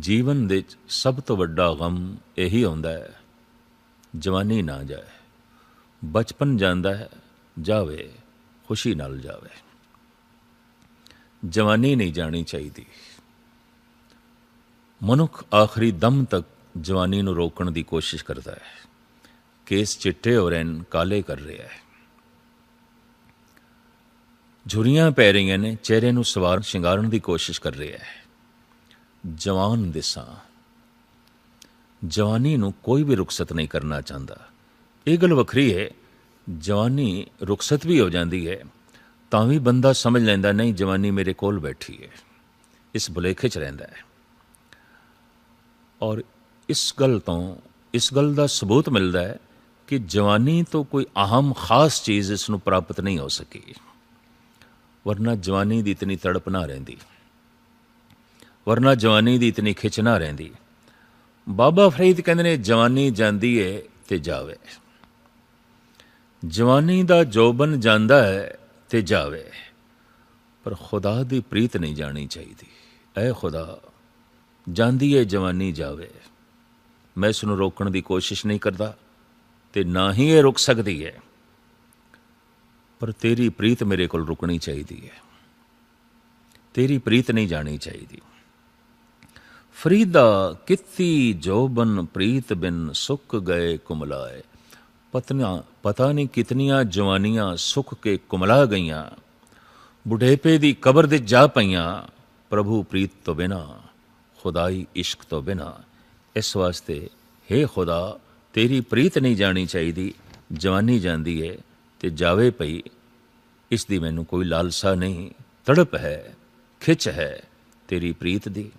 A: ਜੀਵਨ ਦੇ ਸਭ ਤੋਂ ਵੱਡਾ ਗਮ ਇਹੀ ਹੁੰਦਾ ਹੈ ਜਵਾਨੀ ਨਾ ਜਾਏ ਬਚਪਨ ਜਾਂਦਾ ਹੈ ਜਾਵੇ ਖੁਸ਼ੀ ਨਾਲ ਜਾਵੇ ਜਵਾਨੀ ਨਹੀਂ ਜਾਣੀ ਚਾਹੀਦੀ ਮਨੁੱਖ ਆਖਰੀ ਦਮ ਤੱਕ ਜਵਾਨੀ ਨੂੰ ਰੋਕਣ ਦੀ ਕੋਸ਼ਿਸ਼ ਕਰਦਾ ਹੈ ਕੇਸ ਚਿੱਟੇ ਹੋ ਰਹੇ ਨੇ ਕਾਲੇ ਕਰ ਰਿਹਾ ਹੈ ਝੁਰੀਆਂ ਪੈ ਰਹੀਆਂ ਨੇ ਚਿਹਰੇ ਨੂੰ ਸਵਾਰ ਸ਼ਿੰਗਾਰਨ ਦੀ ਕੋਸ਼ਿਸ਼ ਕਰ ਰਿਹਾ ਹੈ ਜਵਾਨ ਦਿਸਾਂ ਜਵਾਨੀ ਨੂੰ ਕੋਈ ਵੀ ਰੁਕਸਤ ਨਹੀਂ ਕਰਨਾ ਚਾਹੁੰਦਾ ਇਹ ਗੱਲ ਵੱਖਰੀ ਹੈ ਜਵਾਨੀ ਰੁਕਸਤ ਵੀ ਹੋ ਜਾਂਦੀ ਹੈ ਤਾਂ ਵੀ ਬੰਦਾ ਸਮਝ ਲੈਂਦਾ ਨਹੀਂ ਜਵਾਨੀ ਮੇਰੇ ਕੋਲ ਬੈਠੀ ਹੈ ਇਸ ਬੁਲੇਖੇ 'ਚ ਰਹਿੰਦਾ ਹੈ ਔਰ ਇਸ ਗੱਲ ਤੋਂ ਇਸ ਗੱਲ ਦਾ ਸਬੂਤ ਮਿਲਦਾ ਹੈ ਕਿ ਜਵਾਨੀ ਤੋਂ ਕੋਈ ਆਹਮ ਖਾਸ ਚੀਜ਼ ਇਸ ਨੂੰ ਪ੍ਰਾਪਤ ਨਹੀਂ ਹੋ ਸਕੀ ਵਰਨਾ ਜਵਾਨੀ ਦੀ ਇਤਨੀ ਤੜਪ ਨਾ ਰਹਿੰਦੀ ਵਰਨਾ ਜਵਾਨੀ ਦੀ ਇਤਨੀ ਖਿੱਚ ਨਾ ਰਹਿੰਦੀ ਬਾਬਾ ਫਰੀਦ ਕਹਿੰਦੇ ਨੇ ਜਵਾਨੀ ਜਾਂਦੀ ਏ ਤੇ ਜਾਵੇ ਜਵਾਨੀ ਦਾ ਜੋਬਨ ਜਾਂਦਾ ਹੈ ਤੇ ਜਾਵੇ ਪਰ ਖੁਦਾ ਦੀ ਪ੍ਰੀਤ ਨਹੀਂ ਜਾਣੀ ਚਾਹੀਦੀ ਐ ਖੁਦਾ ਜਾਂਦੀ ਏ ਜਵਾਨੀ ਜਾਵੇ ਮੈਂ ਇਸ ਨੂੰ ਰੋਕਣ ਦੀ ਕੋਸ਼ਿਸ਼ ਨਹੀਂ ਕਰਦਾ ਤੇ ਨਾ ਹੀ ਇਹ ਰੁਕ ਸਕਦੀ ਹੈ ਪਰ ਤੇਰੀ ਪ੍ਰੀਤ ਮੇਰੇ ਕੋਲ ਰੁਕਣੀ ਚਾਹੀਦੀ ਹੈ ਤੇਰੀ ਪ੍ਰੀਤ ਨਹੀਂ ਜਾਣੀ ਚਾਹੀਦੀ ਫਰੀਦਾ ਕਿੱਤੀ ਜੋਬਨ ਪ੍ਰੀਤ ਬਿਨ ਸੁੱਕ ਗਏ ਕੁਮਲਾਏ ਪਤਨਾ ਪਤਾ ਨਹੀਂ ਕਿਤਨੀਆਂ ਜਵਾਨੀਆਂ ਸੁੱਕ ਕੇ ਕੁਮਲਾ ਗਈਆਂ ਬੁਢੇਪੇ ਦੀ ਕਬਰ ਦੇ ਜਾ ਪਈਆਂ ਪ੍ਰਭੂ ਪ੍ਰੀਤ ਤੋਂ ਬਿਨਾ ਖੁਦਾਈ ਇਸ਼ਕ ਤੋਂ ਬਿਨਾ ਇਸ ਵਾਸਤੇ हे ਖੁਦਾ ਤੇਰੀ ਪ੍ਰੀਤ ਨਹੀਂ ਜਾਣੀ ਚਾਹੀਦੀ ਜਵਾਨੀ ਜਾਂਦੀ ਏ ਤੇ ਜਾਵੇ ਪਈ ਇਸ ਦੀ ਮੈਨੂੰ ਕੋਈ ਲਾਲਸਾ ਨਹੀਂ ਤੜਪ ਹੈ ਖਿੱਚ ਹੈ ਤੇਰੀ ਪ੍ਰੀਤ ਦੀ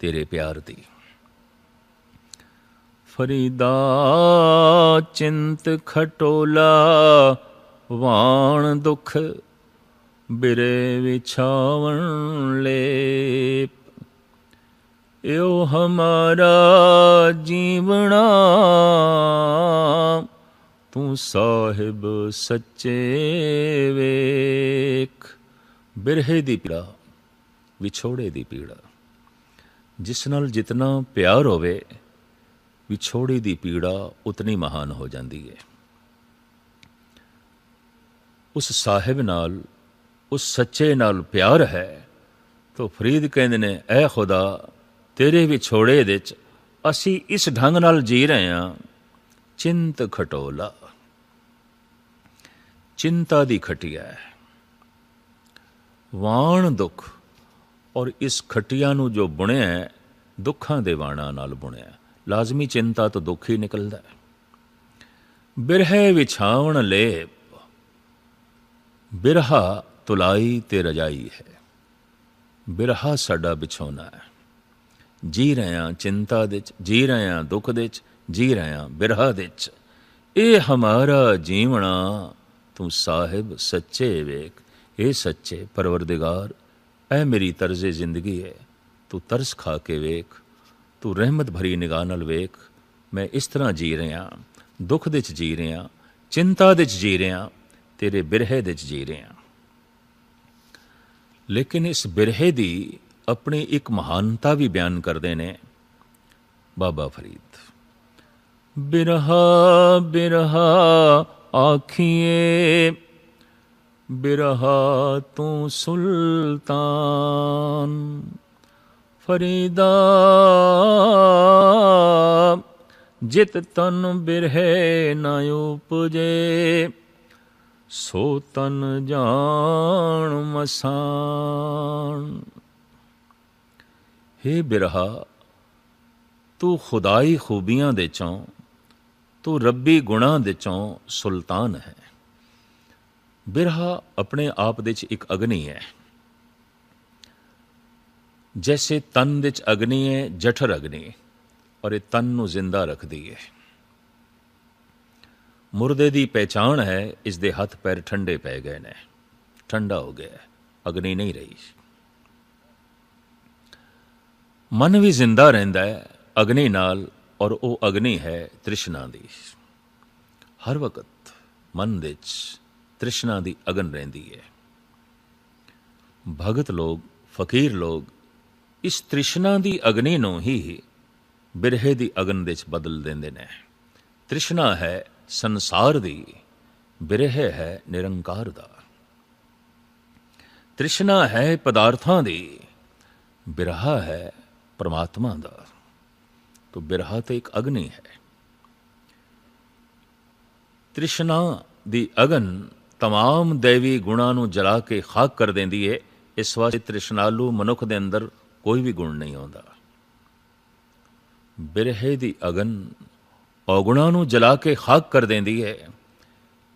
A: ਤੇਰੇ ਪਿਆਰ ਦੀ ਫਰੀਦਾ ਚਿੰਤ ਖਟੋਲਾ ਵਾਣ ਦੁਖ ਬਿਰੇ ਵਿਛਾਵਣ ਲੇਪ ਇਹੋ ਹਮਾਰਾ ਜੀਵਣਾ ਤੂੰ ਸਾਹਿਬ ਸੱਚੇ ਵੇਖ ਬਿਰਹੇ ਦੀ ਪੀੜਾ ਵਿਛੋੜੇ ਦੀ ਪੀੜਾ ਜਿਸ ਨਾਲ ਜਿੰਨਾ ਪਿਆਰ ਹੋਵੇ ਵਿਛੋੜੇ ਦੀ ਪੀੜਾ ਉਤਨੀ ਮਹਾਨ ਹੋ ਜਾਂਦੀ ਹੈ ਉਸ ਸਾਹਿਬ ਨਾਲ ਉਸ ਸੱਚੇ ਨਾਲ ਪਿਆਰ ਹੈ ਤੋ ਫਰੀਦ ਕਹਿੰਦੇ ਨੇ ਐ ਖੁਦਾ ਤੇਰੇ ਵਿਛੋੜੇ ਦੇ ਚ ਅਸੀਂ ਇਸ ਢੰਗ ਨਾਲ ਜੀ ਰਹੇ ਹਾਂ ਚਿੰਤ ਖਟੋਲਾ ਚਿੰਤਾ ਦੀ ਖਟਿਆ ਵਾਣ ਦੁੱਖ ਔਰ ਇਸ ਖਟੀਆਂ ਨੂੰ ਜੋ ਬੁਣਿਆ ਦੁੱਖਾਂ ਦੇ ਬਾਣਾ ਨਾਲ ਬੁਣਿਆ ਲਾਜ਼ਮੀ ਚਿੰਤਾ ਤੋਂ ਦੁੱਖ ਹੀ ਨਿਕਲਦਾ ਹੈ ਬਿਰਹੇ ਵਿਛਾਵਣ ਲੇਪ ਬਿਰਹਾ ਤੁਲਾਈ ਤੇ ਰਜਾਈ ਹੈ ਬਿਰਹਾ ਸਾਡਾ ਵਿਛੋਣਾ ਹੈ ਜੀ ਰਹੇ ਚਿੰਤਾ ਦੇ ਚ ਜੀ ਰਹੇ ਦੁੱਖ ਦੇ ਚ ਜੀ ਰਹੇ ਬਿਰਹਾ ਦੇ ਚ ਇਹ ਹਮਾਰਾ ਜੀਵਣਾ ਤੂੰ ਸਾਹਿਬ ਸੱਚੇ ਵੇਖ ਇਹ ਸੱਚੇ ਪਰਵਰਦਿਗਾਰ ਐ ਮੇਰੀ ਤਰਜ਼ੇ ਜ਼ਿੰਦਗੀ ਹੈ ਤੂੰ ਤਰਸ ਖਾ ਕੇ ਵੇਖ ਤੂੰ ਰਹਿਮਤ ਭਰੀ ਨਿਗਾਹ ਨਾਲ ਵੇਖ ਮੈਂ ਇਸ ਤਰ੍ਹਾਂ ਜੀ ਰਿਹਾ ਦੁੱਖ ਦੇ ਚ ਜੀ ਰਿਹਾ ਚਿੰਤਾ ਦੇ ਚ ਜੀ ਰਿਹਾ ਤੇਰੇ ਬਿਰਹੇ ਦੇ ਚ ਜੀ ਰਿਹਾ ਲੇਕਿਨ ਇਸ ਬਿਰਹੇ ਦੀ ਆਪਣੀ ਇੱਕ ਮਹਾਨਤਾ ਵੀ ਬਿਆਨ ਕਰਦੇ ਨੇ ਬਾਬਾ ਫਰੀਦ ਬਿਰਹਾ ਬਿਰਹਾ ਆਖੀਏ ਬਿਰਹਾ ਤੂੰ ਸੁਲਤਾਨ ਫਰੀਦਾ ਜਿਤ ਤਨ ਬਿਰਹੇ ਨਾ ਉਪਜੇ ਸੋ ਤਨ ਜਾਣ ਮਸਾਨ हे ਬਿਰਹਾ ਤੂੰ ਖੁਦਾਈ ਖੂਬੀਆਂ ਦੇ ਚੋਂ ਤੂੰ ਰੱਬੀ ਗੁਣਾ ਦੇ ਚੋਂ ਸੁਲਤਾਨ ਹੈ ਬਿਰਹਾ ਆਪਣੇ ਆਪ ਦੇ ਵਿੱਚ ਇੱਕ ਅਗਨੀ ਹੈ ਜੈਸੇ ਤਨ ਵਿੱਚ ਅਗਨੀ ਹੈ ਜਠਰ ਅਗਨੀ ਔਰ ਇਹ ਤਨ ਨੂੰ ਜ਼ਿੰਦਾ ਰੱਖਦੀ ਹੈ ਮੁਰਦੇ ਦੀ ਪਹਿਚਾਨ ਹੈ ਇਸ ਦੇ ਹੱਥ ਪੈਰ ਠੰਡੇ ਪੈ ਗਏ ਨੇ ਠੰਡਾ ਹੋ ਗਿਆ ਅਗਨੀ ਨਹੀਂ ਰਹੀ ਮਨ ਵੀ ਜ਼ਿੰਦਾ ਰਹਿੰਦਾ ਹੈ ਅਗਨੀ ਨਾਲ ਔਰ ਉਹ ਅਗਨੀ ਹੈ ਤ੍ਰਿਸ਼ਨਾ ਦੀ ਹਰ ਵਕਤ ਮਨ ਵਿੱਚ ਤ੍ਰਿਸ਼ਨਾ ਦੀ ਅਗਨ ਰਹਿੰਦੀ ਹੈ ਭਗਤ ਲੋਗ ਫਕੀਰ ਲੋਗ ਇਸ ਤ੍ਰਿਸ਼ਨਾ ਦੀ ਅਗਨੀ ਨੂੰ ਹੀ ਬਿਰਹੇ ਦੀ ਅਗਨ ਦੇ ਵਿੱਚ ਬਦਲ ਦਿੰਦੇ ਨੇ ਤ੍ਰਿਸ਼ਨਾ ਹੈ ਸੰਸਾਰ ਦੀ ਬਿਰਹ ਹੈ ਨਿਰੰਕਾਰ ਦਾ ਤ੍ਰਿਸ਼ਨਾ ਹੈ ਪਦਾਰਥਾਂ ਦੀ ਬਿਰਹ ਹੈ ਪਰਮਾਤਮਾ ਦਾ ਤੋ ਬਿਰਹ ਤੇ ਇੱਕ ਅਗਨੀ ਹੈ ਤ੍ਰਿਸ਼ਨਾ ਦੀ ਅਗਨ ਤਮਾਮ ਦੇਵੀ ਗੁਣਾਂ ਨੂੰ ਜਲਾ ਕੇ ਖਾਕ ਕਰ ਦਿੰਦੀ ਏ ਇਸ ਵਾਸਤੇ ਤ੍ਰਿਸ਼ਨਾਲੂ ਮਨੁੱਖ ਦੇ ਅੰਦਰ ਕੋਈ ਵੀ ਗੁਣ ਨਹੀਂ ਆਉਂਦਾ ਬਿਰਹੇ ਦੀ ਅਗਨ ਔਗੁਣਾਂ ਨੂੰ ਜਲਾ ਕੇ ਖਾਕ ਕਰ ਦਿੰਦੀ ਏ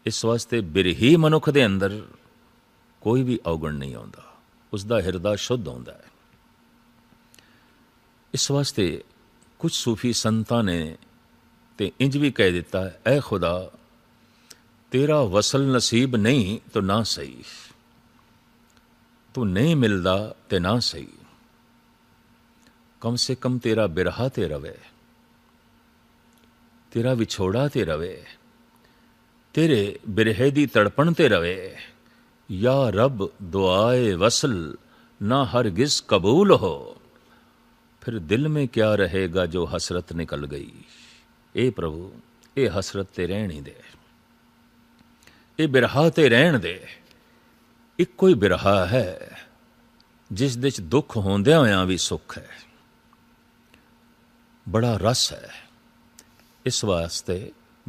A: ਇਸ ਵਾਸਤੇ ਬਿਰਹੀ ਮਨੁੱਖ ਦੇ ਅੰਦਰ ਕੋਈ ਵੀ ਔਗਣ ਨਹੀਂ ਆਉਂਦਾ ਉਸ ਦਾ ਹਿਰਦਾ ਸ਼ੁੱਧ ਹੁੰਦਾ ਹੈ ਇਸ ਵਾਸਤੇ ਕੁਝ ਸੂਫੀ ਸੰਤਾਂ ਨੇ ਤੇ ਇੰਜ ਵੀ ਕਹਿ ਦਿੱਤਾ ਐ ਖੁਦਾ ਤੇਰਾ ਵਸਲ ਨਸੀਬ ਨਹੀਂ ਤੋ ਨਾ ਸਹੀ ਤੂੰ ਨਹੀਂ ਮਿਲਦਾ ਤੇ ਨਾ ਸਹੀ ਕਮ ਸੇ ਕਮ ਤੇਰਾ ਬਿਰਹਾ ਤੇ ਰਵੇ ਤੇਰਾ ਵਿਛੋੜਾ ਤੇ ਰਵੇ ਤੇਰੇ ਬਿਰਹੇ ਦੀ ਤੜਪਣ ਤੇ ਰਵੇ ਯਾ ਰਬ ਦੁਆਏ ਵਸਲ ਨਾ ਗਿਸ ਕਬੂਲ ਹੋ ਫਿਰ ਦਿਲ ਮੇ ਕਿਆ ਰਹੇਗਾ ਜੋ ਹਸਰਤ ਨਿਕਲ ਗਈ ਏ ਪ੍ਰਭੂ ਇਹ ਹਸਰਤ ਤੇ ਰਹਿਣੀ ਦੇ ਇਹ ਬਿਰਹਾ ਤੇ ਰਹਿਣ ਦੇ ਇੱਕੋ ਹੀ ਬਿਰਹਾ ਹੈ ਜਿਸ ਦੇ ਵਿੱਚ ਦੁੱਖ ਹੁੰਦਿਆਂ ਹੋਇਆਂ ਵੀ ਸੁੱਖ ਹੈ ਬੜਾ ਰਸ ਹੈ ਇਸ ਵਾਸਤੇ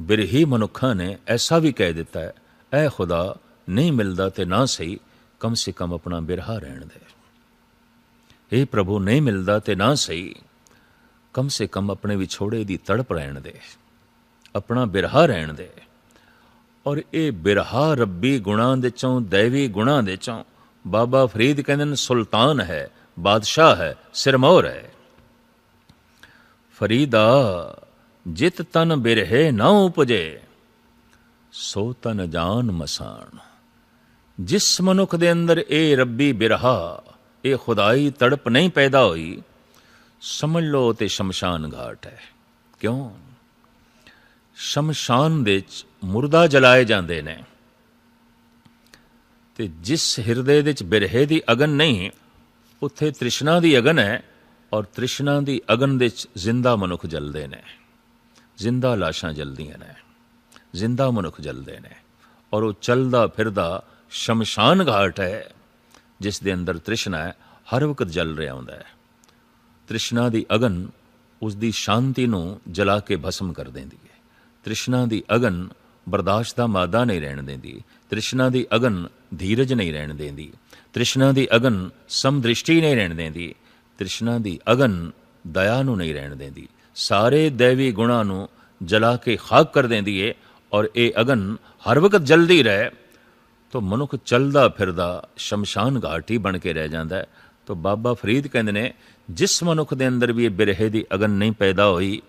A: ਬਿਰਹੀ ਮਨੁੱਖਾਂ ਨੇ ਐਸਾ ਵੀ ਕਹਿ ਦਿੱਤਾ ਹੈ ਐ ਖੁਦਾ ਨਹੀਂ ਮਿਲਦਾ ਤੇ ਨਾ ਸਹੀ ਕਮ ਸੇ ਕਮ ਆਪਣਾ ਬਿਰਹਾ ਰਹਿਣ ਦੇ ਇਹ ਪ੍ਰਭੂ ਨਹੀਂ ਮਿਲਦਾ ਤੇ ਨਾ ਸਹੀ ਕਮ ਸੇ ਕਮ ਆਪਣੇ ਵਿਛੋੜੇ ਦੀ ਤੜਪ ਰਹਿਣ ਦੇ ਆਪਣਾ ਬਿਰਹਾ ਰਹਿਣ ਦੇ ਔਰ ਇਹ ਬਿਰਹਾ ਰੱਬੀ ਗੁਣਾ ਦੇ ਚੋਂ ਦੇਵੀ ਗੁਣਾ ਦੇ ਚੋਂ ਬਾਬਾ ਫਰੀਦ ਕਹਿੰਦੇ ਨੇ ਸੁਲਤਾਨ ਹੈ ਬਾਦਸ਼ਾਹ ਹੈ ਸਿਰਮੌਰ ਹੈ ਫਰੀਦਾ ਜਿਤ ਤਨ ਬਿਰਹੇ ਨਾ ਉਪਜੇ ਸੋ ਤਨ ਜਾਨ ਮਸਾਨ ਜਿਸ ਮਨੁੱਖ ਦੇ ਅੰਦਰ ਇਹ ਰੱਬੀ ਬਿਰਹਾ ਇਹ ਖੁਦਾਈ ਤੜਪ ਨਹੀਂ ਪੈਦਾ ਹੋਈ ਸਮਝ ਲਓ ਤੇ ਸ਼ਮਸ਼ਾਨ ਘਾਟ ਹੈ ਕਿਉਂ ਸ਼ਮਸ਼ਾਨ ਦੇ ਵਿੱਚ ਮੁਰਦਾ ਜਲਾਏ ਜਾਂਦੇ ਨੇ ਤੇ ਜਿਸ ਹਿਰਦੇ ਵਿੱਚ ਬਿਰਹੇ ਦੀ ਅਗਨ ਨਹੀਂ ਉੱਥੇ ਤ੍ਰਿਸ਼ਨਾ ਦੀ ਅਗਨ ਹੈ ਔਰ ਤ੍ਰਿਸ਼ਨਾ ਦੀ ਅਗਨ ਦੇ ਵਿੱਚ ਜ਼ਿੰਦਾ ਮਨੁੱਖ ਜਲਦੇ ਨੇ ਜ਼ਿੰਦਾ ਲਾਸ਼ਾਂ ਜਲਦੀਆਂ ਨੇ ਜ਼ਿੰਦਾ ਮਨੁੱਖ ਜਲਦੇ ਨੇ ਔਰ ਉਹ ਚਲਦਾ ਫਿਰਦਾ ਸ਼ਮਸ਼ਾਨ ਘਾਟ ਹੈ ਜਿਸ ਦੇ ਅੰਦਰ ਤ੍ਰਿਸ਼ਨਾ ਹੈ ਹਰ ਵਕਤ ਜਲ ਰਿਹਾ ਹੁੰਦਾ ਹੈ ਤ੍ਰਿਸ਼ਨਾ ਦੀ ਅਗਨ ਉਸ ਦੀ ਸ਼ਾਂਤੀ ਨੂੰ ਜਲਾ ਕੇ ਭਸਮ ਕਰ ਦਿੰਦੀ ਹੈ ਤ੍ਰਿਸ਼ਨਾ ਦੀ ਅਗਨ ਬਰਦਾਸ਼ਤ ਦਾ ਮਾਦਾ ਨਹੀਂ ਰਹਿਣ ਦਿੰਦੀ ਤ੍ਰਿਸ਼ਨਾ ਦੀ ਅਗਨ ਧੀਰਜ ਨਹੀਂ ਰਹਿਣ ਦਿੰਦੀ ਤ੍ਰਿਸ਼ਨਾ ਦੀ ਅਗਨ ਸਮਦ੍ਰਿਸ਼ਟੀ ਨਹੀਂ ਰਹਿਣ ਦਿੰਦੀ ਤ੍ਰਿਸ਼ਨਾ ਦੀ ਅਗਨ ਦਇਆ ਨੂੰ ਨਹੀਂ ਰਹਿਣ ਦਿੰਦੀ ਸਾਰੇ ਦੇਵੀ ਗੁਣਾਂ ਨੂੰ ਜਲਾ ਕੇ ਖਾਕ ਕਰ ਦਿੰਦੀ ਏ ਔਰ ਇਹ ਅਗਨ ਹਰ ਵਕਤ ਜਲਦੀ ਰਹੇ ਤਾਂ ਮਨੁੱਖ ਚਲਦਾ ਫਿਰਦਾ ਸ਼ਮਸ਼ਾਨ ਘਾਟੀ ਬਣ ਕੇ ਰਹਿ ਜਾਂਦਾ ਹੈ ਤਾਂ ਬਾਬਾ ਫਰੀਦ ਕਹਿੰਦੇ ਨੇ ਜਿਸ ਮਨੁੱਖ ਦੇ ਅੰਦਰ ਵੀ ਇਹ ਬਿਰਹੇ ਦੀ ਅਗਨ ਨਹੀਂ ਪੈਦਾ ਹੋਈ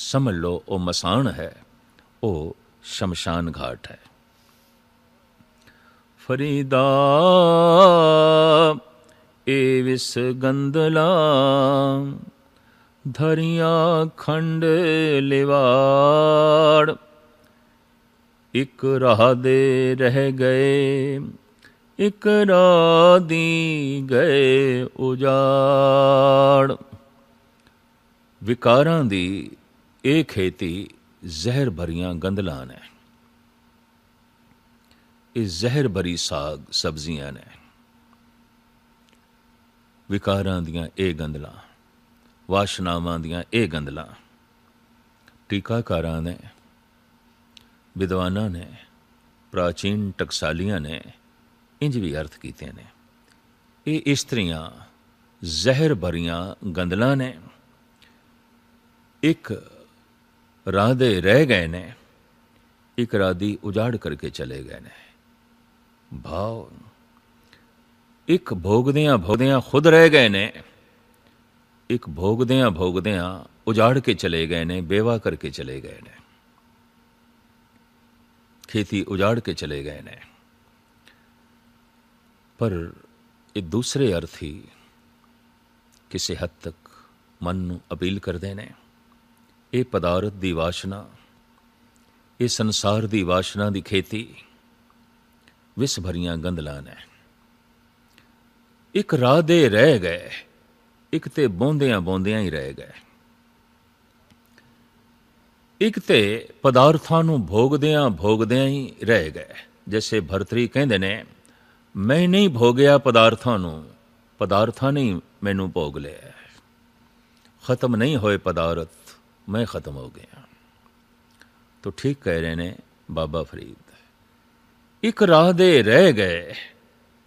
A: ਸਮਝ ਲਓ ਉਹ ਮਸਾਨ ਹੈ ਉਹ ਸ਼ਮਸ਼ਾਨ ਘਾਟ ਹੈ ਫਰੀਦਾ ਏ ਵਿਸ ਗੰਦਲਾ ਧਰਿਆ ਖੰਡ ਲਿਵਾੜ ਇਕ ਰਾਹ ਦੇ ਰਹਿ ਗਏ ਇਕ ਰਾਹ ਦੀ ਗਏ ਉਜਾੜ ਵਿਕਾਰਾਂ ਦੀ ਇਹ ਖੇਤੀ ਜ਼ਹਿਰ ਭਰੀਆਂ ਗੰਦਲਾਂ ਨੇ ਇਹ ਜ਼ਹਿਰ ਭਰੀ ਸਾਗ ਸਬਜ਼ੀਆਂ ਨੇ ਵਿਕਾਰਾਂ ਦੀਆਂ ਇਹ ਗੰਦਲਾਂ ਵਾਸ਼ਨਾਵਾਂ ਦੀਆਂ ਇਹ ਗੰਦਲਾਂ ਟੀਕਾਕਾਰਾਂ ਨੇ ਵਿਦਵਾਨਾਂ ਨੇ ਪ੍ਰਾਚੀਨ ਟਕਸਾਲੀਆਂ ਨੇ ਇੰਜ ਵੀ ਅਰਥ ਕੀਤੇ ਨੇ ਇਹ ਇਸਤਰੀਆਂ ਜ਼ਹਿਰ ਭਰੀਆਂ ਗੰਦਲਾਂ ਨੇ ਇੱਕ ਰਾਦੇ ਰਹਿ ਗਏ ਨੇ ਇੱਕ ਰਾਦੀ ਉਜਾੜ ਕਰਕੇ ਚਲੇ ਗਏ ਨੇ ਭਾਵ ਇੱਕ ਭੋਗਦਿਆਂ ਭੋਗਦਿਆਂ ਖੁਦ ਰਹਿ ਗਏ ਨੇ ਇੱਕ ਭੋਗਦਿਆਂ ਭੋਗਦਿਆਂ ਉਜਾੜ ਕੇ ਚਲੇ ਗਏ ਨੇ ਬੇਵਾ ਕਰਕੇ ਚਲੇ ਗਏ ਨੇ ਖੇਤੀ ਉਜਾੜ ਕੇ ਚਲੇ ਗਏ ਨੇ ਪਰ ਇਹ ਦੂਸਰੇ ਅਰਥੀ ਕਿਸੇ ਹੱਦ ਤੱਕ ਮਨ ਨੂੰ ਅਪੀਲ ਕਰਦੇ ਨੇ ਇਹ ਪਦਾਰਥ ਦੀ ਵਾਸ਼ਨਾ ਇਹ ਸੰਸਾਰ ਦੀ ਵਾਸ਼ਨਾ ਦੀ ਖੇਤੀ ਵਿਸ ਭਰੀਆਂ ਗੰਦਲਾਂ ਨੇ ਇੱਕ ਰਾਹ ਦੇ ਰਹਿ ਗਏ ਇੱਕ ਤੇ ਬੋਂਦਿਆਂ ਬੋਂਦਿਆਂ ਹੀ ਰਹਿ ਗਏ ਇੱਕ ਤੇ ਪਦਾਰਥਾਂ ਨੂੰ ਭੋਗਦਿਆਂ ਭੋਗਦਿਆਂ ਹੀ ਰਹਿ ਗਏ ਜਿਵੇਂ ਭਰਤਰੀ ਕਹਿੰਦੇ ਨੇ ਮੈਂ ਨਹੀਂ ਭੋਗਿਆ ਪਦਾਰਥਾਂ ਨੂੰ ਪਦਾਰਥਾਂ ਨੇ ਮੈਨੂੰ ਭੋਗ ਲਿਆ ਖਤਮ ਨਹੀਂ ਹੋਏ ਪਦਾਰਥ ਮੈਂ ਖਤਮ ਹੋ ਗਿਆ ਤੋ ਠੀਕ ਕਹਿ ਰਹੇ ਨੇ ਬਾਬਾ ਫਰੀਦ ਇੱਕ ਰਾਹ ਦੇ ਰਹਿ ਗਏ